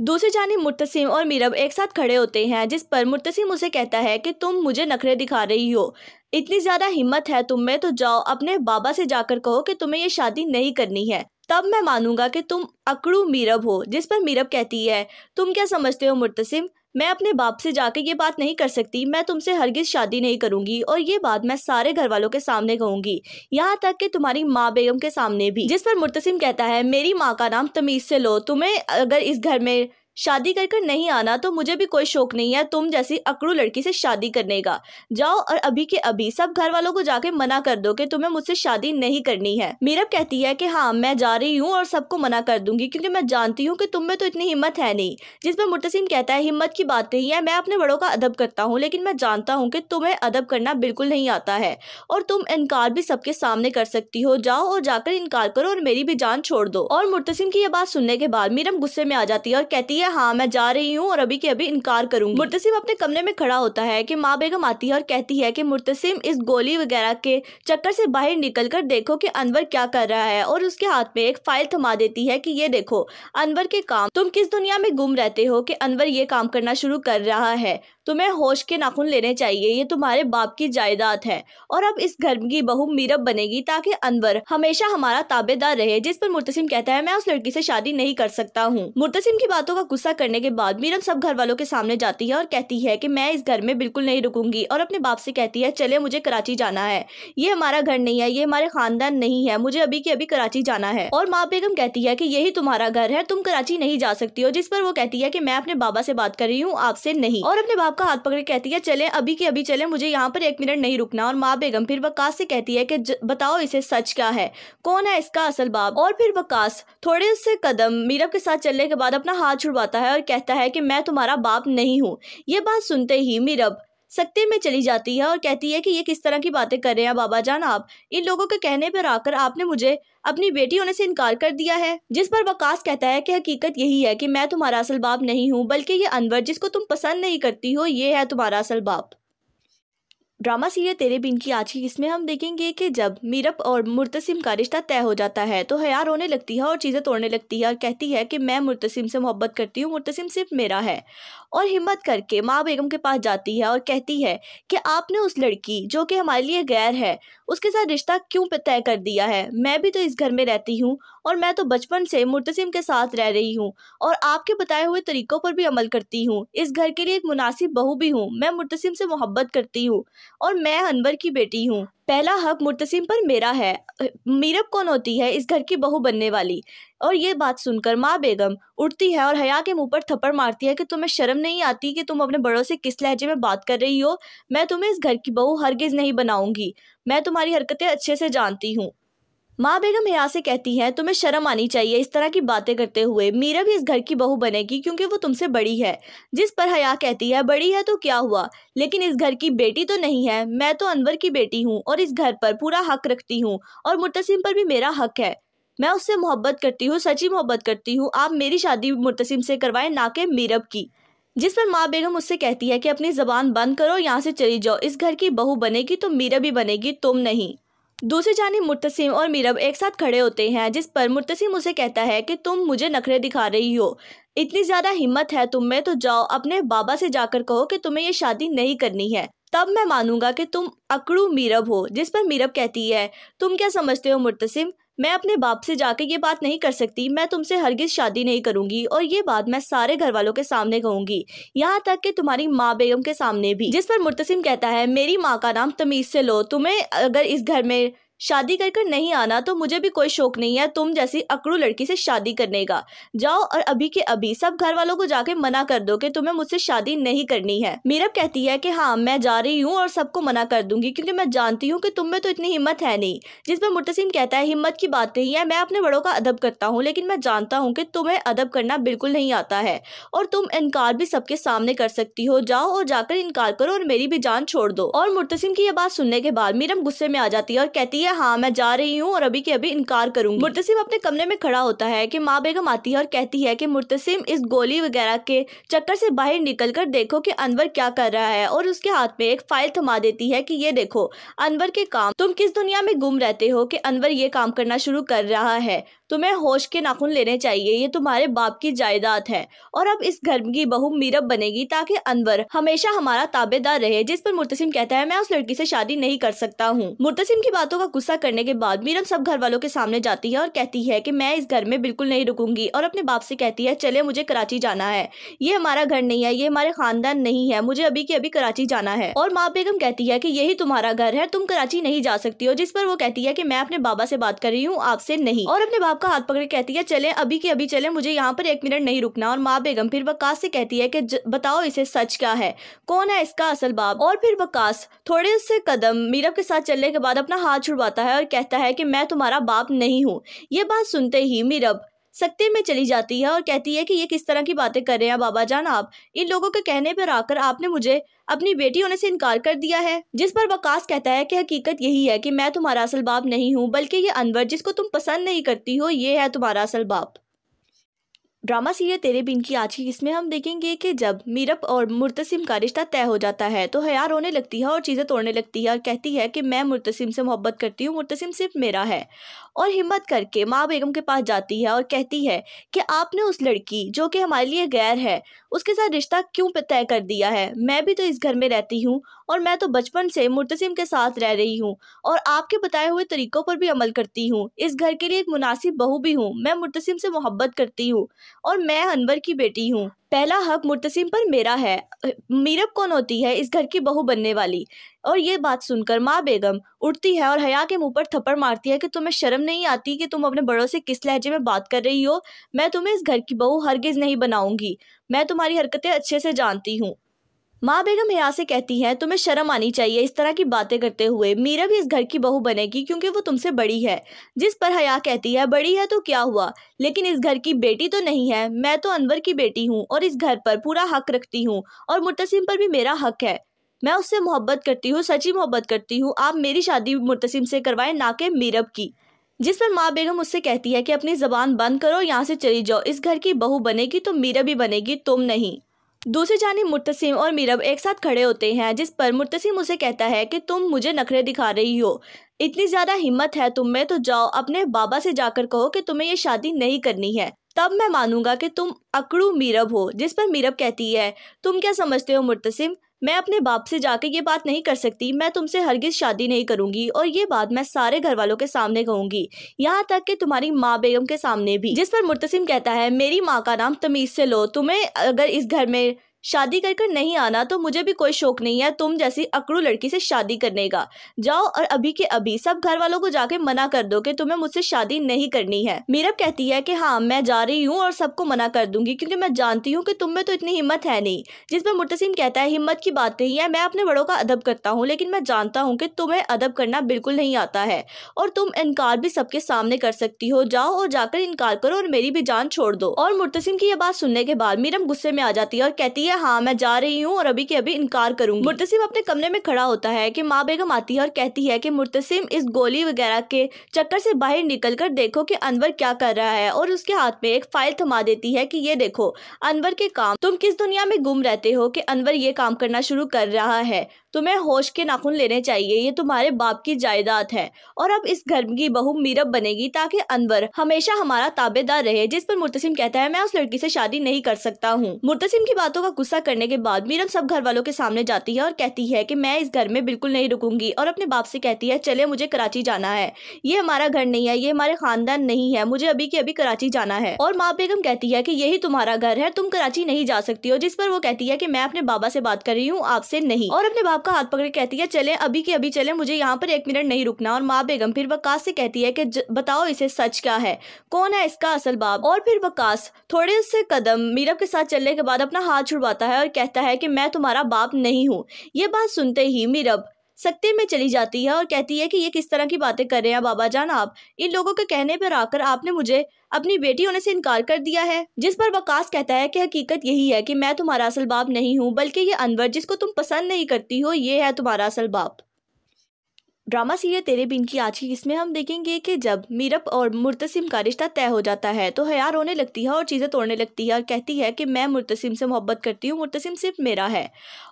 दूसरी जानी मुतसिम और मीरब एक साथ खड़े होते हैं जिस पर मुतसिम उसे कहता है कि तुम मुझे नखरे दिखा रही हो इतनी ज़्यादा हिम्मत है तुम में तो जाओ अपने बाबा से जाकर कहो कि तुम्हें ये शादी नहीं करनी है तब मैं मानूंगा कि तुम अकड़ू मीरब हो जिस पर मीरब कहती है तुम क्या समझते हो मुतसिम मैं अपने बाप से जाकर ये बात नहीं कर सकती मैं तुमसे हरगिज़ शादी नहीं करूंगी और ये बात मैं सारे घर वालों के सामने कहूंगी यहाँ तक कि तुम्हारी माँ बेगम के सामने भी जिस पर मुर्तसिम कहता है मेरी माँ का नाम तमीज़ से लो तुम्हें अगर इस घर में शादी कर कर नहीं आना तो मुझे भी कोई शौक नहीं है तुम जैसी अकड़ू लड़की से शादी करने का जाओ और अभी के अभी सब घर वालों को जाके मना कर दो कि तुम्हें मुझसे शादी नहीं करनी है मीरब कहती है कि हाँ मैं जा रही हूँ और सबको मना कर दूंगी क्योंकि मैं जानती हूँ कि तुम में तो इतनी हिम्मत है नहीं जिस पर मुतसिम कहता है हिम्मत की बात नहीं है मैं अपने बड़ों का अदब करता हूँ लेकिन मैं जानता हूँ कि तुम्हें अदब करना बिल्कुल नहीं आता है और तुम इनकार भी सबके सामने कर सकती हो जाओ और जाकर इनकार करो और मेरी भी जान छोड़ दो और मुतसिम की यह बात सुनने के बाद मीरम गुस्से में आ जाती है और कहती है है हाँ मैं जा रही हूँ और अभी के अभी इनकार करूंगी मुर्तसिम अपने कमरे में खड़ा होता है कि माँ बेगम आती है और कहती है कि मुर्तसिम इस गोली वगैरह के चक्कर से बाहर निकल कर देखो कि अनवर क्या कर रहा है और उसके हाथ में एक फाइल थमा देती है कि ये देखो अनवर के काम तुम किस दुनिया में गुम रहते हो कि अनवर ये काम करना शुरू कर रहा है तुम्हें होश के नाखून लेने चाहिए ये तुम्हारे बाप की जायदाद है और अब इस घर की बहू मीरब बनेगी ताकि अनवर हमेशा हमारा ताबेदार रहे जिस पर मुर्तसिम कहता है मैं उस लड़की से शादी नहीं कर सकता हूँ मुर्तसिम की बातों का गुस्सा करने के बाद मीरब सब घर वालों के सामने जाती है और कहती है की मैं इस घर में बिल्कुल नहीं रुकूंगी और अपने बाप से कहती है चले मुझे कराची जाना है ये हमारा घर नहीं है ये हमारे खानदान नहीं है मुझे अभी की अभी कराची जाना है और माँ बेगम कहती है की यही तुम्हारा घर है तुम कराची नहीं जा सकती हो जिस पर वो कहती है की मैं अपने बाबा से बात कर रही हूँ आपसे नहीं और अपने बाप का हाथ पकड़ कहती है चले अभी के अभी चले मुझे यहाँ पर एक मिनट नहीं रुकना और माँ बेगम फिर वकास से कहती है कि बताओ इसे सच क्या है कौन है इसका असल बाप और फिर वकास थोड़े से कदम मीरब के साथ चलने के बाद अपना हाथ छुड़वाता है और कहता है कि मैं तुम्हारा बाप नहीं हूँ ये बात सुनते ही मीरब सकते में चली जाती है और कहती है कि ये किस तरह की बातें कर रहे हैं बाबा जान आप इन लोगों के कहने पर आकर आपने मुझे अपनी बेटी होने से इनकार कर दिया है जिस पर वकास कहता है कि हकीकत यही है कि मैं तुम्हारा असल बाप नहीं हूँ बल्कि ये अनवर जिसको तुम पसंद नहीं करती हो ये है तुम्हारा असल बाप ड्रामा सीरियल तेरे बिन की आज की इसमें हम देखेंगे कि जब मीरप और मुर्तसिम का रिश्ता तय हो जाता है तो हया रोने लगती है और चीज़ें तोड़ने लगती है और कहती है कि मैं मुर्तसिम से मोहब्बत करती हूँ मुर्तसिम सिर्फ मेरा है और हिम्मत करके माँ बेगम के पास जाती है और कहती है कि आपने उस लड़की जो कि हमारे लिए गैर है उसके साथ रिश्ता क्यों तय कर दिया है मैं भी तो इस घर में रहती हूँ और मैं तो बचपन से मुर्तसिम के साथ रह रही हूँ और आपके बताए हुए तरीक़ों पर भी अमल करती हूँ इस घर के लिए एक मुनासिब बहू भी हूँ मैं मुर्तसिम से मोहब्बत करती हूँ और मैं अनवर की बेटी हूँ पहला हक मुर्तसिम पर मेरा है मीरब कौन होती है इस घर की बहू बनने वाली और ये बात सुनकर माँ बेगम उठती है और हया के मुंह पर थप्पड़ मारती है कि तुम्हें शर्म नहीं आती कि तुम अपने बड़ों से किस लहजे में बात कर रही हो मैं तुम्हें इस घर की बहू हरगिज़ नहीं बनाऊंगी मैं तुम्हारी हरकतें अच्छे से जानती हूँ माँ बेगम हया से कहती हैं तुम्हें शर्म आनी चाहिए इस तरह की बातें करते हुए मीरा भी इस घर की बहू बनेगी क्योंकि वो तुमसे बड़ी है जिस पर हया कहती है बड़ी है तो क्या हुआ लेकिन इस घर की बेटी तो नहीं है मैं तो अनवर की बेटी हूँ और इस घर पर पूरा हक रखती हूँ और मुतसिम पर भी मेरा हक है मैं उससे मोहब्बत करती हूँ सच्ची मोहब्बत करती हूँ आप मेरी शादी मुतसिम से करवाएं ना कि मीरब की जिस पर माँ बेगम उससे कहती है कि अपनी ज़बान बंद करो यहाँ से चली जाओ इस घर की बहू बनेगी तो मीरा भी बनेगी तुम नहीं दूसरी जानी मुतसिम और मीरब एक साथ खड़े होते हैं जिस पर मुतसिम उसे कहता है कि तुम मुझे नखरे दिखा रही हो इतनी ज़्यादा हिम्मत है तुम में तो जाओ अपने बाबा से जाकर कहो कि तुम्हें ये शादी नहीं करनी है तब मैं मानूंगा कि तुम अकड़ू मीरब हो जिस पर मीरब कहती है तुम क्या समझते हो मुतसिम मैं अपने बाप से जाके ये बात नहीं कर सकती मैं तुमसे हरगिज शादी नहीं करूंगी और ये बात मैं सारे घर वालों के सामने कहूंगी यहाँ तक कि तुम्हारी माँ बेगम के सामने भी जिस पर मुर्तसिम कहता है मेरी माँ का नाम तमीज़ से लो तुम्हें अगर इस घर में शादी कर कर नहीं आना तो मुझे भी कोई शौक नहीं है तुम जैसी अकड़ू लड़की से शादी करने का जाओ और अभी के अभी सब घर वालों को जाके मना कर दो कि तुम्हें मुझसे शादी नहीं करनी है मीरब कहती है कि हाँ मैं जा रही हूँ और सबको मना कर दूंगी क्योंकि मैं जानती हूँ कि तुम में तो इतनी हिम्मत है नहीं जिस पर मुतसिम कहता है हिम्मत की बात नहीं है मैं अपने बड़ों का अदब करता हूँ लेकिन मैं जानता हूँ कि तुम्हें अदब करना बिल्कुल नहीं आता है और तुम इनकार भी सबके सामने कर सकती हो जाओ और जाकर इनकार करो और मेरी भी जान छोड़ दो और मुतसिम की यह बात सुनने के बाद मीरम गुस्से में आ जाती है और कहती है है हाँ मैं जा रही हूँ और अभी के अभी इनकार करूँ मुर्तसिम अपने कमरे में खड़ा होता है कि माँ बेगम आती है और कहती है कि मुर्तसिम इस गोली वगैरह के चक्कर से बाहर निकल कर देखो कि अनवर क्या कर रहा है और उसके हाथ में एक फाइल थमा देती है कि ये देखो अनवर के काम तुम किस दुनिया में गुम रहते हो कि अनवर ये काम करना शुरू कर रहा है तुम्हें होश के नाखून लेने चाहिए ये तुम्हारे बाप की जायदाद है और अब इस घर की बहू मीरब बनेगी ताकि अनवर हमेशा हमारा ताबेदार रहे जिस पर मुर्तसिम कहता है मैं उस लड़की से शादी नहीं कर सकता हूँ मुर्तसिम की बातों का गुस्सा करने के बाद मीरब सब घर वालों के सामने जाती है और कहती है की मैं इस घर में बिल्कुल नहीं रुकूंगी और अपने बाप से कहती है चले मुझे कराची जाना है ये हमारा घर नहीं है ये हमारे खानदान नहीं है मुझे अभी की अभी कराची जाना है और माँ बेगम कहती है की यही तुम्हारा घर है तुम कराची नहीं जा सकती हो जिस पर वो कहती है की मैं अपने बाबा से बात कर रही हूँ आपसे नहीं और अपने बाबा साहब का हाथ पकड़ कहती है चले अभी के अभी चले मुझे यहाँ पर एक मिनट नहीं रुकना और माँ बेगम फिर बकास से कहती है कि बताओ इसे सच क्या है कौन है इसका असल बाप और फिर बकास थोड़े से कदम मीरब के साथ चलने के बाद अपना हाथ छुड़वाता है और कहता है कि मैं तुम्हारा बाप नहीं हूँ ये बात सुनते ही मीरब सकते में चली जाती है और कहती है कि ये किस तरह की बातें कर रहे हैं बाबा जान आप इन लोगों के कहने पर आकर आपने मुझे अपनी बेटी होने से इनकार कर दिया है जिस पर बकास कहता है कि हकीकत यही है कि मैं तुम्हारा असल बाप नहीं हूँ बल्कि ये अनवर जिसको तुम पसंद नहीं करती हो ये है तुम्हारा असल बाप ड्रामा सीरियल तेरे बिन की आज की इसमें हम देखेंगे कि जब मीरप और मुर्तसिम का रिश्ता तय हो जाता है तो हया रोने लगती है और चीज़ें तोड़ने लगती है और कहती है कि मैं मुर्तसिम से मोहब्बत करती हूँ मुर्तसिम सिर्फ मेरा है और हिम्मत करके माँ बेगम के पास जाती है और कहती है कि आपने उस लड़की जो कि हमारे लिए गैर है उसके साथ रिश्ता क्यों तय कर दिया है मैं भी तो इस घर में रहती हूँ और मैं तो बचपन से मुर्तसिम के साथ रह रही हूँ और आपके बताए हुए तरीक़ों पर भी अमल करती हूँ इस घर के लिए एक मुनासिब बहू भी हूँ मैं मुर्तसिम से मोहब्बत करती हूँ और मैं अनवर की बेटी हूँ पहला हक मुर्तसिम पर मेरा है मीरब कौन होती है इस घर की बहू बनने वाली और ये बात सुनकर माँ बेगम उठती है और हया के मुंह पर थप्पड़ मारती है कि तुम्हें शर्म नहीं आती कि तुम अपने बड़ों से किस लहजे में बात कर रही हो मैं तुम्हें इस घर की बहू हरगिज़ नहीं बनाऊंगी मैं तुम्हारी हरकतें अच्छे से जानती हूँ माँ बेगम हया से कहती हैं तुम्हें शर्म आनी चाहिए इस तरह की बातें करते हुए मीरा भी इस घर की बहू बनेगी क्योंकि वो तुमसे बड़ी है जिस पर हया कहती है बड़ी है तो क्या हुआ लेकिन इस घर की बेटी तो नहीं है मैं तो अनवर की बेटी हूँ और इस घर पर पूरा हक रखती हूँ और मुतसिम पर भी मेरा हक है मैं उससे मोहब्बत करती हूँ सच्ची मोहब्बत करती हूँ आप मेरी शादी मुतसिम से करवाएं ना कि मीरब की जिस पर माँ बेगम उससे कहती है कि अपनी जबान बंद करो यहाँ से चली जाओ इस घर की बहू बनेगी तो मीरा भी बनेगी तुम नहीं दूसरी जानी मुतसिम और मीरब एक साथ खड़े होते हैं जिस पर मुतसिम उसे कहता है कि तुम मुझे नखरे दिखा रही हो इतनी ज़्यादा हिम्मत है तुम में तो जाओ अपने बाबा से जाकर कहो कि तुम्हें ये शादी नहीं करनी है तब मैं मानूंगा कि तुम अकड़ू मीरब हो जिस पर मीरब कहती है तुम क्या समझते हो मुतसिम मैं अपने बाप से जाकर ये बात नहीं कर सकती मैं तुमसे हरगिज शादी नहीं करूंगी और ये बात मैं सारे घर वालों के सामने कहूंगी यहाँ तक कि तुम्हारी माँ बेगम के सामने भी जिस पर मुर्तसिम कहता है मेरी माँ का नाम तमीज से लो तुम्हें अगर इस घर में शादी कर कर नहीं आना तो मुझे भी कोई शौक नहीं है तुम जैसी अकड़ू लड़की से शादी करने का जाओ और अभी के अभी सब घर वालों को जाके मना कर दो कि तुम्हें मुझसे शादी नहीं करनी है मीरब कहती है कि हाँ मैं जा रही हूँ और सबको मना कर दूंगी क्योंकि मैं जानती हूँ कि तुम में तो इतनी हिम्मत है नहीं जिसमें मुतसिम कहता है हिम्मत की बात नहीं है मैं अपने बड़ों का अदब करता हूँ लेकिन मैं जानता हूँ कि तुम्हें अदब करना बिल्कुल नहीं आता है और तुम इनकार भी सबके सामने कर सकती हो जाओ और जाकर इनकार करो और मेरी भी जान छोड़ दो और मुतसिम की यह बात सुनने के बाद मीरम गुस्से में आ जाती है और कहती है है हाँ मैं जा रही हूँ और अभी के अभी इनकार करूंगी मुर्तसिम अपने कमरे में खड़ा होता है कि माँ बेगम आती है और कहती है कि मुर्तसिम इस गोली वगैरह के चक्कर से बाहर निकल कर देखो कि अनवर क्या कर रहा है और उसके हाथ में एक फाइल थमा देती है कि ये देखो अनवर के काम तुम किस दुनिया में गुम रहते हो कि अनवर ये काम करना शुरू कर रहा है तुम्हें तो होश के नाखून लेने चाहिए ये तुम्हारे बाप की जायदाद है और अब इस घर की बहू मीरब बनेगी ताकि अनवर हमेशा हमारा ताबेदार रहे जिस पर मुर्तसिम कहता है मैं उस लड़की से शादी नहीं कर सकता हूँ मुर्तसिम की बातों का गुस्सा करने के बाद मीरब सब घर वालों के सामने जाती है और कहती है की मैं इस घर में बिल्कुल नहीं रुकूंगी और अपने बाप से कहती है चले मुझे कराची जाना है ये हमारा घर नहीं है ये हमारे खानदान नहीं है मुझे अभी की अभी कराची जाना है और माँ बेगम कहती है की यही तुम्हारा घर है तुम कराची नहीं जा सकती हो जिस पर वो कहती है की मैं अपने बाबा से बात कर रही हूँ आपसे नहीं और अपने बाप का हाथ पकड़ कहती है चले अभी के अभी चले मुझे यहाँ पर एक मिनट नहीं रुकना और माँ बेगम फिर वकास से कहती है कि बताओ इसे सच क्या है कौन है इसका असल बाप और फिर वकास थोड़े से कदम मीरब के साथ चलने के बाद अपना हाथ छुड़वाता है और कहता है कि मैं तुम्हारा बाप नहीं हूँ ये बात सुनते ही मीरब सकते में चली जाती है और कहती है कि ये किस तरह की बातें कर रहे हैं बाबा जान आप इन लोगों के कहने पर आकर आपने मुझे अपनी बेटी होने से इनकार कर दिया है जिस पर वकास कहता है कि हकीकत यही है कि मैं तुम्हारा असल बाप नहीं हूँ बल्कि ये अनवर जिसको तुम पसंद नहीं करती हो ये है तुम्हारा असल बाप ड्रामा सीरियल तेरे बिन की आज की इसमें हम देखेंगे कि जब मीरप और मुर्तसिम का रिश्ता तय हो जाता है तो हया रोने लगती है और चीज़ें तोड़ने लगती है और कहती है कि मैं मुर्तसिम से मोहब्बत करती हूँ मुर्तसिम सिर्फ मेरा है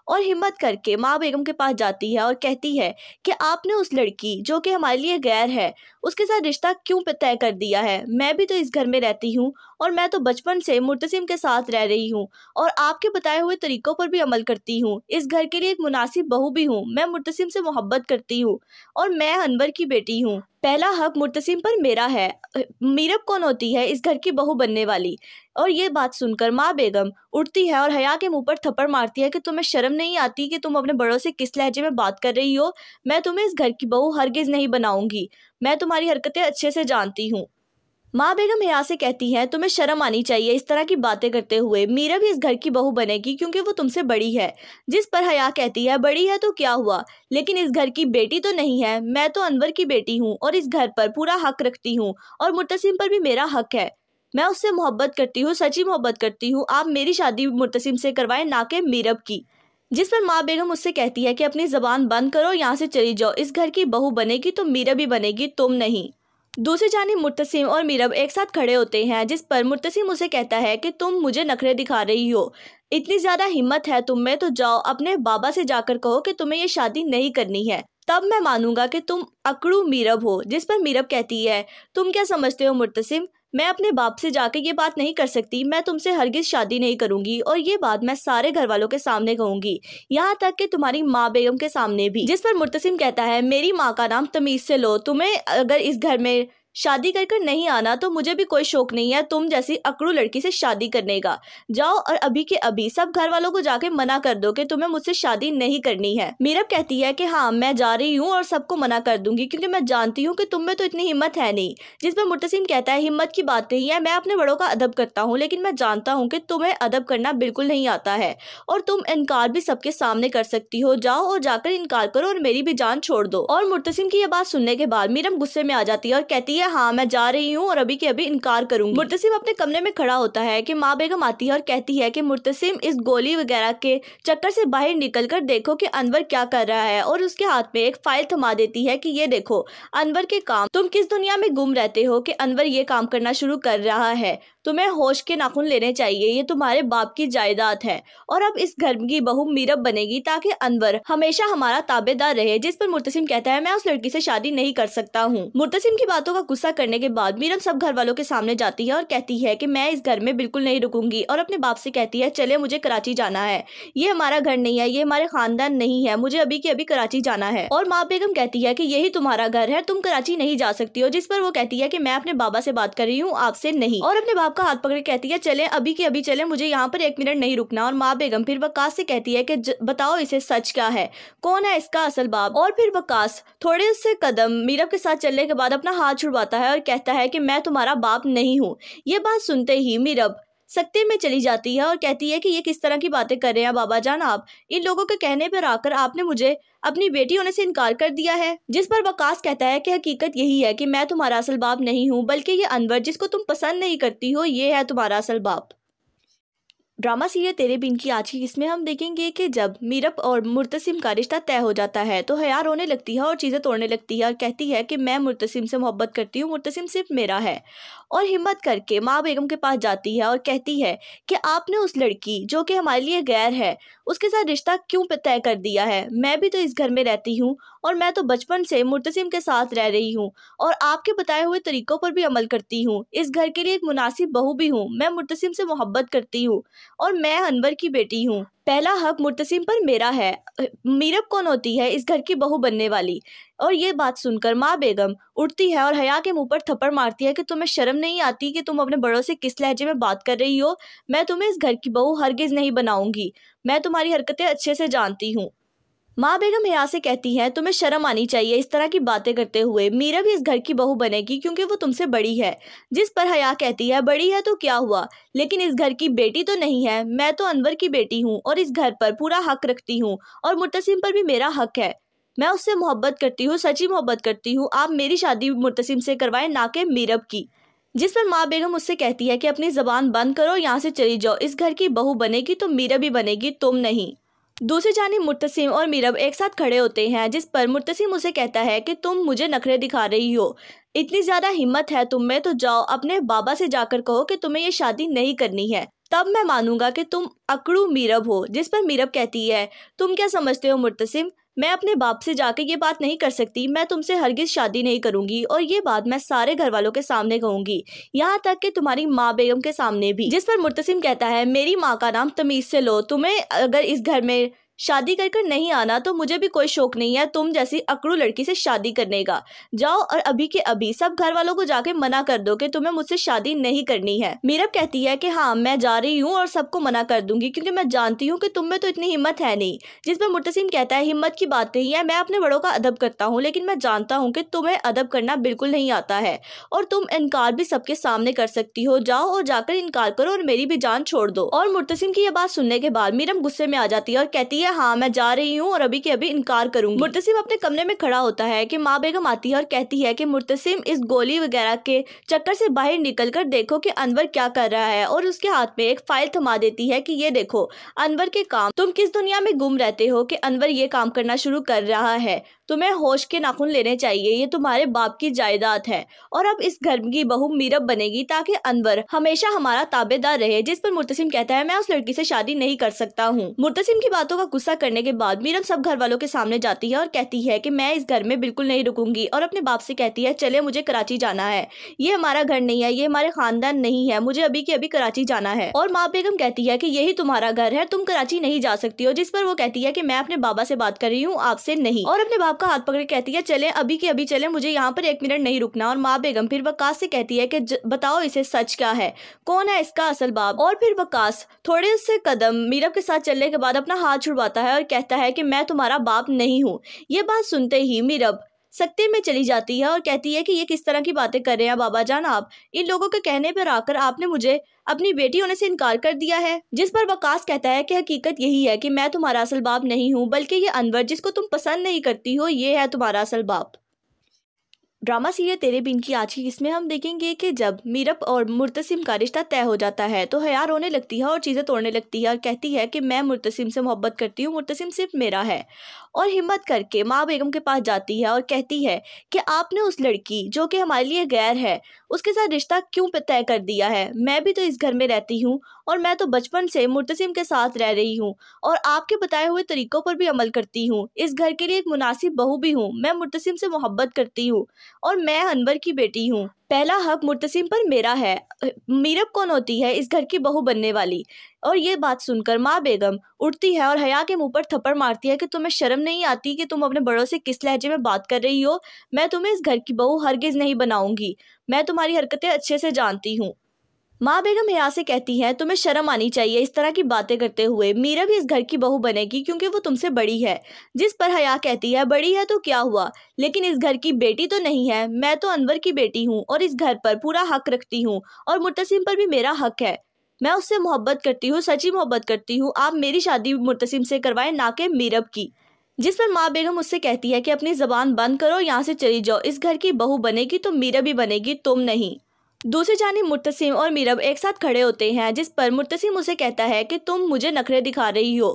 और हिम्मत करके माँ बेगम के पास जाती है और कहती है कि आपने उस लड़की जो कि हमारे लिए गैर है उसके साथ रिश्ता क्यों तय कर दिया है मैं भी तो इस घर में रहती हूँ और मैं तो बचपन से मुर्तसिम के साथ रह रही हूँ और आपके बताए हुए तरीक़ों पर भी अमल करती हूँ इस घर के लिए एक मुनासिब बहू भी हूँ मैं मुर्तसिम से मोहब्बत करती हूँ और मैं अनवर की बेटी हूँ पहला हक मुर्तसिम पर मेरा है मीरब कौन होती है इस घर की बहू बनने वाली और ये बात सुनकर माँ बेगम उठती है और हया के मुंह पर थप्पड़ मारती है कि तुम्हें शर्म नहीं आती कि तुम अपने बड़ों से किस लहजे में बात कर रही हो मैं तुम्हें इस घर की बहू हरगिज़ नहीं बनाऊंगी मैं तुम्हारी हरकतें अच्छे से जानती हूँ माँ बेगम हया से कहती हैं तुम्हें शर्म आनी चाहिए इस तरह की बातें करते हुए मीरा भी इस घर की बहू बनेगी क्योंकि वो तुमसे बड़ी है जिस पर हया कहती है बड़ी है तो क्या हुआ लेकिन इस घर की बेटी तो नहीं है मैं तो अनवर की बेटी हूँ और इस घर पर पूरा हक रखती हूँ और मुतसिम पर भी मेरा हक है मैं उससे मोहब्बत करती हूँ सच्ची मोहब्बत करती हूँ आप मेरी शादी मुतसिम से करवाएं ना कि मीरब की जिस पर माँ बेगम उससे कहती है कि अपनी ज़बान बंद करो यहाँ से चली जाओ इस घर की बहू बनेगी तो मीरब ही बनेगी तुम नहीं दूसरी जानी मुतसिम और मीरब एक साथ खड़े होते हैं जिस पर मुतसिम उसे कहता है कि तुम मुझे नखरे दिखा रही हो इतनी ज़्यादा हिम्मत है तुम में तो जाओ अपने बाबा से जाकर कहो कि तुम्हें ये शादी नहीं करनी है तब मैं मानूंगा कि तुम अकड़ू मीरब हो जिस पर मीरब कहती है तुम क्या समझते हो मुतसिम मैं अपने बाप से जाकर ये बात नहीं कर सकती मैं तुमसे हरगिज़ शादी नहीं करूंगी और ये बात मैं सारे घर वालों के सामने कहूंगी यहाँ तक कि तुम्हारी माँ बेगम के सामने भी जिस पर मुर्तसिम कहता है मेरी माँ का नाम तमीज़ से लो तुम्हें अगर इस घर में शादी कर कर नहीं आना तो मुझे भी कोई शौक नहीं है तुम जैसी अकड़ू लड़की से शादी करने का जाओ और अभी के अभी सब घर वालों को जाके मना कर दो कि तुम्हें मुझसे शादी नहीं करनी है मीरब कहती है कि हाँ मैं जा रही हूँ और सबको मना कर दूंगी क्योंकि मैं जानती हूँ कि तुम में तो इतनी हिम्मत है नहीं जिस पर मुतसिम कहता है हिम्मत की बात नहीं है मैं अपने बड़ों का अदब करता हूँ लेकिन मैं जानता हूँ कि तुम्हें अदब करना बिल्कुल नहीं आता है और तुम इनकार भी सबके सामने कर सकती हो जाओ और जाकर इनकार करो और मेरी भी जान छोड़ दो और मुतसिम की यह बात सुनने के बाद मीरम गुस्से में आ जाती है और कहती है है हाँ मैं जा रही हूँ और अभी के अभी इनकार करूंगी मुर्तसिम अपने कमरे में खड़ा होता है कि माँ बेगम आती है और कहती है कि मुर्तसिम इस गोली वगैरह के चक्कर से बाहर निकल कर देखो कि अनवर क्या कर रहा है और उसके हाथ में एक फाइल थमा देती है कि ये देखो अनवर के काम तुम किस दुनिया में गुम रहते हो कि अनवर ये काम करना शुरू कर रहा है तुम्हें होश के नाखून लेने चाहिए ये तुम्हारे बाप की जायदाद है और अब इस घर की बहू मीरब बनेगी ताकि अनवर हमेशा हमारा ताबेदार रहे जिस पर मुर्तसिम कहता है मैं उस लड़की से शादी नहीं कर सकता हूँ मुर्तसिम की बातों का गुस्सा करने के बाद मीरम सब घर वालों के सामने जाती है और कहती है कि मैं इस घर में बिल्कुल नहीं रुकूंगी और अपने बाप से कहती है चले मुझे कराची जाना है ये हमारा घर नहीं है ये हमारे खानदान नहीं है मुझे अभी की अभी कराची जाना है और माँ बेगम कहती है की यही तुम्हारा घर है तुम कराची नहीं जा सकती हो जिस पर वो कहती है की मैं अपने बाबा से बात कर रही हूँ आपसे नहीं और अपने बाप का हाथ पकड़ कहती है चले अभी की अभी चले मुझे यहाँ पर एक मिनट नहीं रुकना और माँ बेगम फिर वकास से कहती है की बताओ इसे सच क्या है कौन है इसका असल बाप और फिर वकास थोड़े से कदम मीरब के साथ चलने के बाद अपना हाथ छुड़वा आता है और कहता है कि मैं तुम्हारा बाप नहीं हूँ ये बात सुनते ही मीरब सत्य में चली जाती है और कहती है कि ये किस तरह की बातें कर रहे हैं बाबा जान आप इन लोगों के कहने पर आकर आपने मुझे अपनी बेटी होने से इनकार कर दिया है जिस पर वकास कहता है कि हकीकत यही है कि मैं तुम्हारा असल बाप नहीं हूँ बल्कि ये अनवर जिसको तुम पसंद नहीं करती हो ये है तुम्हारा असल बाप ड्रामा सीरियल तेरे बिन की आज की इसमें हम देखेंगे कि जब मीरप और मुर्तसिम का रिश्ता तय हो जाता है तो हया रोने लगती है और चीज़ें तोड़ने लगती है और कहती है कि मैं मुर्तसिम से मोहब्बत करती हूँ मुर्तसिम सिर्फ मेरा है और हिम्मत करके माँ बेगम के पास जाती है और कहती है कि आपने उस लड़की जो कि हमारे लिए गैर है उसके साथ रिश्ता क्यों तय कर दिया है मैं भी तो इस घर में रहती हूँ और मैं तो बचपन से मुर्तसिम के साथ रह रही हूँ और आपके बताए हुए तरीक़ों पर भी अमल करती हूँ इस घर के लिए एक मुनासिब बहू भी हूँ मैं मुर्तसिम से मोहब्बत करती हूँ और मैं अनवर की बेटी हूँ पहला हक मुर्तसिम पर मेरा है मीरब कौन होती है इस घर की बहू बनने वाली और ये बात सुनकर माँ बेगम उठती है और हया के मुंह पर थप्पड़ मारती है कि तुम्हें शर्म नहीं आती कि तुम अपने बड़ों से किस लहजे में बात कर रही हो मैं तुम्हें इस घर की बहू हरगिज़ नहीं बनाऊंगी मैं तुम्हारी हरकतें अच्छे से जानती हूँ माँ बेगम हया से कहती हैं तुम्हें शर्म आनी चाहिए इस तरह की बातें करते हुए मीरा भी इस घर की बहू बनेगी क्योंकि वो तुमसे बड़ी है जिस पर हया कहती है बड़ी है तो क्या हुआ लेकिन इस घर की बेटी तो नहीं है मैं तो अनवर की बेटी हूँ और इस घर पर पूरा हक रखती हूँ और मुतसिम पर भी मेरा हक है मैं उससे मोहब्बत करती हूँ सच्ची मोहब्बत करती हूँ आप मेरी शादी मुतसिम से करवाएं ना कि मीरब की जिस पर माँ बेगम उससे कहती है कि अपनी जबान बंद करो यहाँ से चली जाओ इस घर की बहू बनेगी तो मीरब ही बनेगी तुम नहीं दूसरी जानी मुतसिम और मीरब एक साथ खड़े होते हैं जिस पर मुतसिम उसे कहता है कि तुम मुझे नखरे दिखा रही हो इतनी ज़्यादा हिम्मत है तुम में तो जाओ अपने बाबा से जाकर कहो कि तुम्हें ये शादी नहीं करनी है तब मैं मानूंगा कि तुम अकड़ू मीरब हो जिस पर मीरब कहती है तुम क्या समझते हो मुतसिम मैं अपने बाप से जाकर ये बात नहीं कर सकती मैं तुमसे हरगिज शादी नहीं करूंगी और ये बात मैं सारे घर वालों के सामने कहूंगी यहाँ तक कि तुम्हारी माँ बेगम के सामने भी जिस पर मुर्तसिम कहता है मेरी माँ का नाम तमीज से लो तुम्हें अगर इस घर में शादी कर कर नहीं आना तो मुझे भी कोई शौक नहीं है तुम जैसी अकड़ू लड़की से शादी करने का जाओ और अभी के अभी सब घर वालों को जाके मना कर दो कि तुम्हें मुझसे शादी नहीं करनी है मीरब कहती है कि हाँ मैं जा रही हूँ और सबको मना कर दूंगी क्योंकि मैं जानती हूँ कि तुम में तो इतनी हिम्मत है नहीं जिसमें मुतसिम कहता है हिम्मत की बात नहीं है मैं अपने बड़ों का अदब करता हूँ लेकिन मैं जानता हूँ कि तुम्हें अदब करना बिल्कुल नहीं आता है और तुम इनकार भी सबके सामने कर सकती हो जाओ और जाकर इनकार करो और मेरी भी जान छोड़ दो और मुतसिम की यह बात सुनने के बाद मीरम गुस्से में आ जाती है और कहती है है हाँ मैं जा रही हूँ और अभी के अभी इनकार करूँ मुर्तसिम अपने कमरे में खड़ा होता है कि माँ बेगम आती है और कहती है कि मुर्तसिम इस गोली वगैरह के चक्कर से बाहर निकल कर देखो कि अनवर क्या कर रहा है और उसके हाथ में एक फाइल थमा देती है कि ये देखो अनवर के काम तुम किस दुनिया में गुम रहते हो कि अनवर ये काम करना शुरू कर रहा है तुम्हें होश के नाखून लेने चाहिए ये तुम्हारे बाप की जायदाद है और अब इस घर की बहू मीरब बनेगी ताकि अनवर हमेशा हमारा ताबेदार रहे जिस पर मुर्तसिम कहता है मैं उस लड़की से शादी नहीं कर सकता हूँ मुर्तसिम की बातों का गुस्सा करने के बाद मीरब सब घर वालों के सामने जाती है और कहती है की मैं इस घर में बिल्कुल नहीं रुकूंगी और अपने बाप से कहती है चले मुझे कराची जाना है ये हमारा घर नहीं है ये हमारे खानदान नहीं है मुझे अभी की अभी कराची जाना है और माँ बेगम कहती है की यही तुम्हारा घर है तुम कराची नहीं जा सकती हो जिस पर वो कहती है की मैं अपने बाबा से बात कर रही हूँ आपसे नहीं और अपने साहब का हाथ पकड़ कहती है चले अभी की अभी चले मुझे यहाँ पर एक मिनट नहीं रुकना और माँ बेगम फिर वकास से कहती है कि बताओ इसे सच क्या है कौन है इसका असल बाप और फिर वकास थोड़े से कदम मीरब के साथ चलने के बाद अपना हाथ छुड़वाता है और कहता है कि मैं तुम्हारा बाप नहीं हूँ ये बात सुनते ही मीरब सत्ते में चली जाती है और कहती है कि ये किस तरह की बातें कर रहे हैं बाबा जान आप इन लोगों के कहने पर आकर आपने मुझे अपनी बेटी होने से इनकार कर दिया है जिस पर वकास कहता है कि हकीकत यही है कि मैं तुम्हारा असल बाप नहीं हूँ बल्कि ये अनवर जिसको तुम पसंद नहीं करती हो ये है तुम्हारा असल बाप ड्रामा सीरियल तेरे बिन की आज की इसमें हम देखेंगे कि जब मीरप और मुर्तसिम का रिश्ता तय हो जाता है तो हया रोने लगती है और चीज़ें तोड़ने लगती है और कहती है कि मैं मुर्तसिम से मोहब्बत करती हूँ मुर्तसिम सिर्फ मेरा है और हिम्मत करके माँ बेगम के पास जाती है और कहती है कि आपने उस लड़की जो कि हमारे लिए गैर है उसके साथ रिश्ता क्यों तय कर दिया है मैं भी तो इस घर में रहती हूँ और मैं तो बचपन से मुर्तसिम के साथ रह रही हूँ और आपके बताए हुए तरीक़ों पर भी अमल करती हूँ इस घर के लिए एक मुनासिब बहू भी हूँ मैं मुर्तसिम से मोहब्बत करती हूँ और मैं अनवर की बेटी हूँ पहला हक मुर्तसिम पर मेरा है मीरब कौन होती है इस घर की बहू बनने वाली और ये बात सुनकर माँ बेगम उठती है और हया के मुंह पर थप्पड़ मारती है कि तुम्हें शर्म नहीं आती कि तुम अपने बड़ों से किस लहजे में बात कर रही हो मैं तुम्हें इस घर की बहू हरगिज़ नहीं बनाऊंगी मैं तुम्हारी हरकतें अच्छे से जानती हूँ माँ बेगम हया से कहती हैं तुम्हें शर्म आनी चाहिए इस तरह की बातें करते हुए मीरा भी इस घर की बहू बनेगी क्योंकि वो तुमसे बड़ी है जिस पर हया कहती है बड़ी है तो क्या हुआ लेकिन इस घर की बेटी तो नहीं है मैं तो अनवर की बेटी हूँ और इस घर पर पूरा हक रखती हूँ और मुतसिम पर भी मेरा हक है मैं उससे मोहब्बत करती हूँ सच्ची मोहब्बत करती हूँ आप मेरी शादी मुतसिम से करवाएं ना कि मीरब की जिस पर माँ बेगम उससे कहती है कि अपनी जबान बंद करो यहाँ से चली जाओ इस घर की बहू बनेगी तो मीरब ही बनेगी तुम नहीं दूसरी जानी मुतसिम और मीरब एक साथ खड़े होते हैं जिस पर मुतसिम उसे कहता है कि तुम मुझे नखरे दिखा रही हो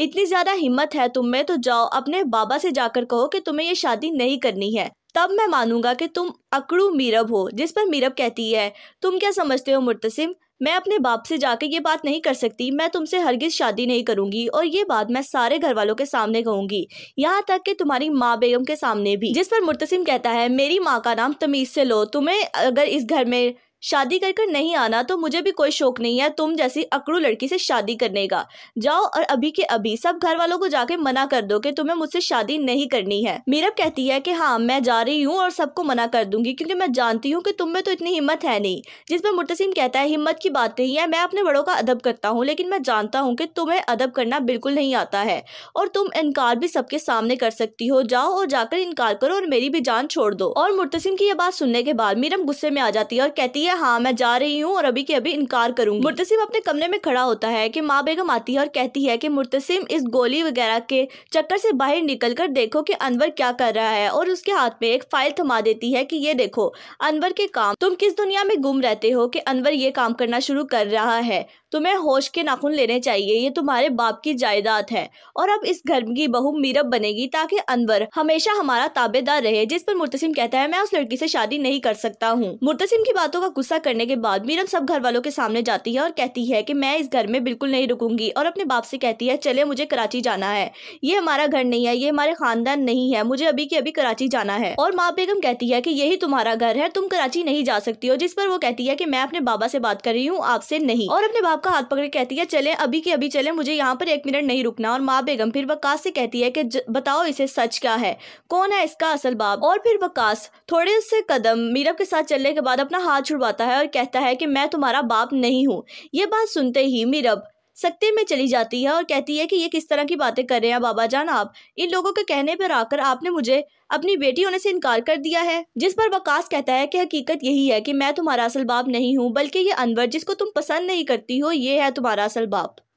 इतनी ज़्यादा हिम्मत है तुम में तो जाओ अपने बाबा से जाकर कहो कि तुम्हें ये शादी नहीं करनी है तब मैं मानूंगा कि तुम अकड़ू मीरब हो जिस पर मीरब कहती है तुम क्या समझते हो मुतसिम मैं अपने बाप से जाकर ये बात नहीं कर सकती मैं तुमसे हरगिज़ शादी नहीं करूंगी और ये बात मैं सारे घर वालों के सामने कहूंगी यहाँ तक कि तुम्हारी माँ बेगम के सामने भी जिस पर मुर्तसिम कहता है मेरी माँ का नाम तमीज़ से लो तुम्हें अगर इस घर में शादी कर कर नहीं आना तो मुझे भी कोई शौक नहीं है तुम जैसी अकड़ू लड़की से शादी करने का जाओ और अभी के अभी सब घर वालों को जाके मना कर दो कि तुम्हें मुझसे शादी नहीं करनी है मीरब कहती है कि हाँ मैं जा रही हूँ और सबको मना कर दूंगी क्योंकि मैं जानती हूँ कि तुम में तो इतनी हिम्मत है नहीं जिसमें मुतसिम कहता है हिम्मत की बात नहीं है मैं अपने बड़ों का अदब करता हूँ लेकिन मैं जानता हूँ कि तुम्हें अदब करना बिल्कुल नहीं आता है और तुम इनकार भी सबके सामने कर सकती हो जाओ और जाकर इनकार करो और मेरी भी जान छोड़ दो और मुतसिम की यह बात सुनने के बाद मीरम गुस्से में आ जाती है और कहती है है हाँ मैं जा रही हूँ और अभी के अभी इनकार करूंगी मुर्तसिम अपने कमरे में खड़ा होता है कि माँ बेगम आती है और कहती है कि मुर्तसिम इस गोली वगैरह के चक्कर से बाहर निकल कर देखो कि अनवर क्या कर रहा है और उसके हाथ में एक फाइल थमा देती है कि ये देखो अनवर के काम तुम किस दुनिया में गुम रहते हो कि अनवर ये काम करना शुरू कर रहा है तुम्हें तो होश के नाखून लेने चाहिए ये तुम्हारे बाप की जायदाद है और अब इस घर की बहू मीरब बनेगी ताकि अनवर हमेशा हमारा ताबेदार रहे जिस पर मुर्तसिम कहता है मैं उस लड़की से शादी नहीं कर सकता हूँ मुर्तसिम की बातों का गुस्सा करने के बाद मीरब सब घर वालों के सामने जाती है और कहती है की मैं इस घर में बिल्कुल नहीं रुकूंगी और अपने बाप से कहती है चले मुझे कराची जाना है ये हमारा घर नहीं है ये हमारे खानदान नहीं है मुझे अभी की अभी कराची जाना है और माँ बेगम कहती है की यही तुम्हारा घर है तुम कराची नहीं जा सकती हो जिस पर वो कहती है की मैं अपने बाबा से बात कर रही हूँ आपसे नहीं और अपने बाप का हाथ पकड़ कहती है चले अभी के अभी चले मुझे यहाँ पर एक मिनट नहीं रुकना और माँ बेगम फिर वकास से कहती है कि बताओ इसे सच क्या है कौन है इसका असल बाप और फिर वकास थोड़े से कदम मीरब के साथ चलने के बाद अपना हाथ छुड़वाता है और कहता है कि मैं तुम्हारा बाप नहीं हूँ ये बात सुनते ही मीरब सत्य में चली जाती है और कहती है कि ये किस तरह की बातें कर रहे हैं बाबा जान आप इन लोगों के कहने पर आकर आपने मुझे अपनी बेटी होने से इनकार कर दिया है जिस पर वकास कहता है कि हकीकत यही है कि मैं तुम्हारा असल बाप नहीं हूँ बल्कि ये अनवर जिसको तुम पसंद नहीं करती हो ये है तुम्हारा असल बाप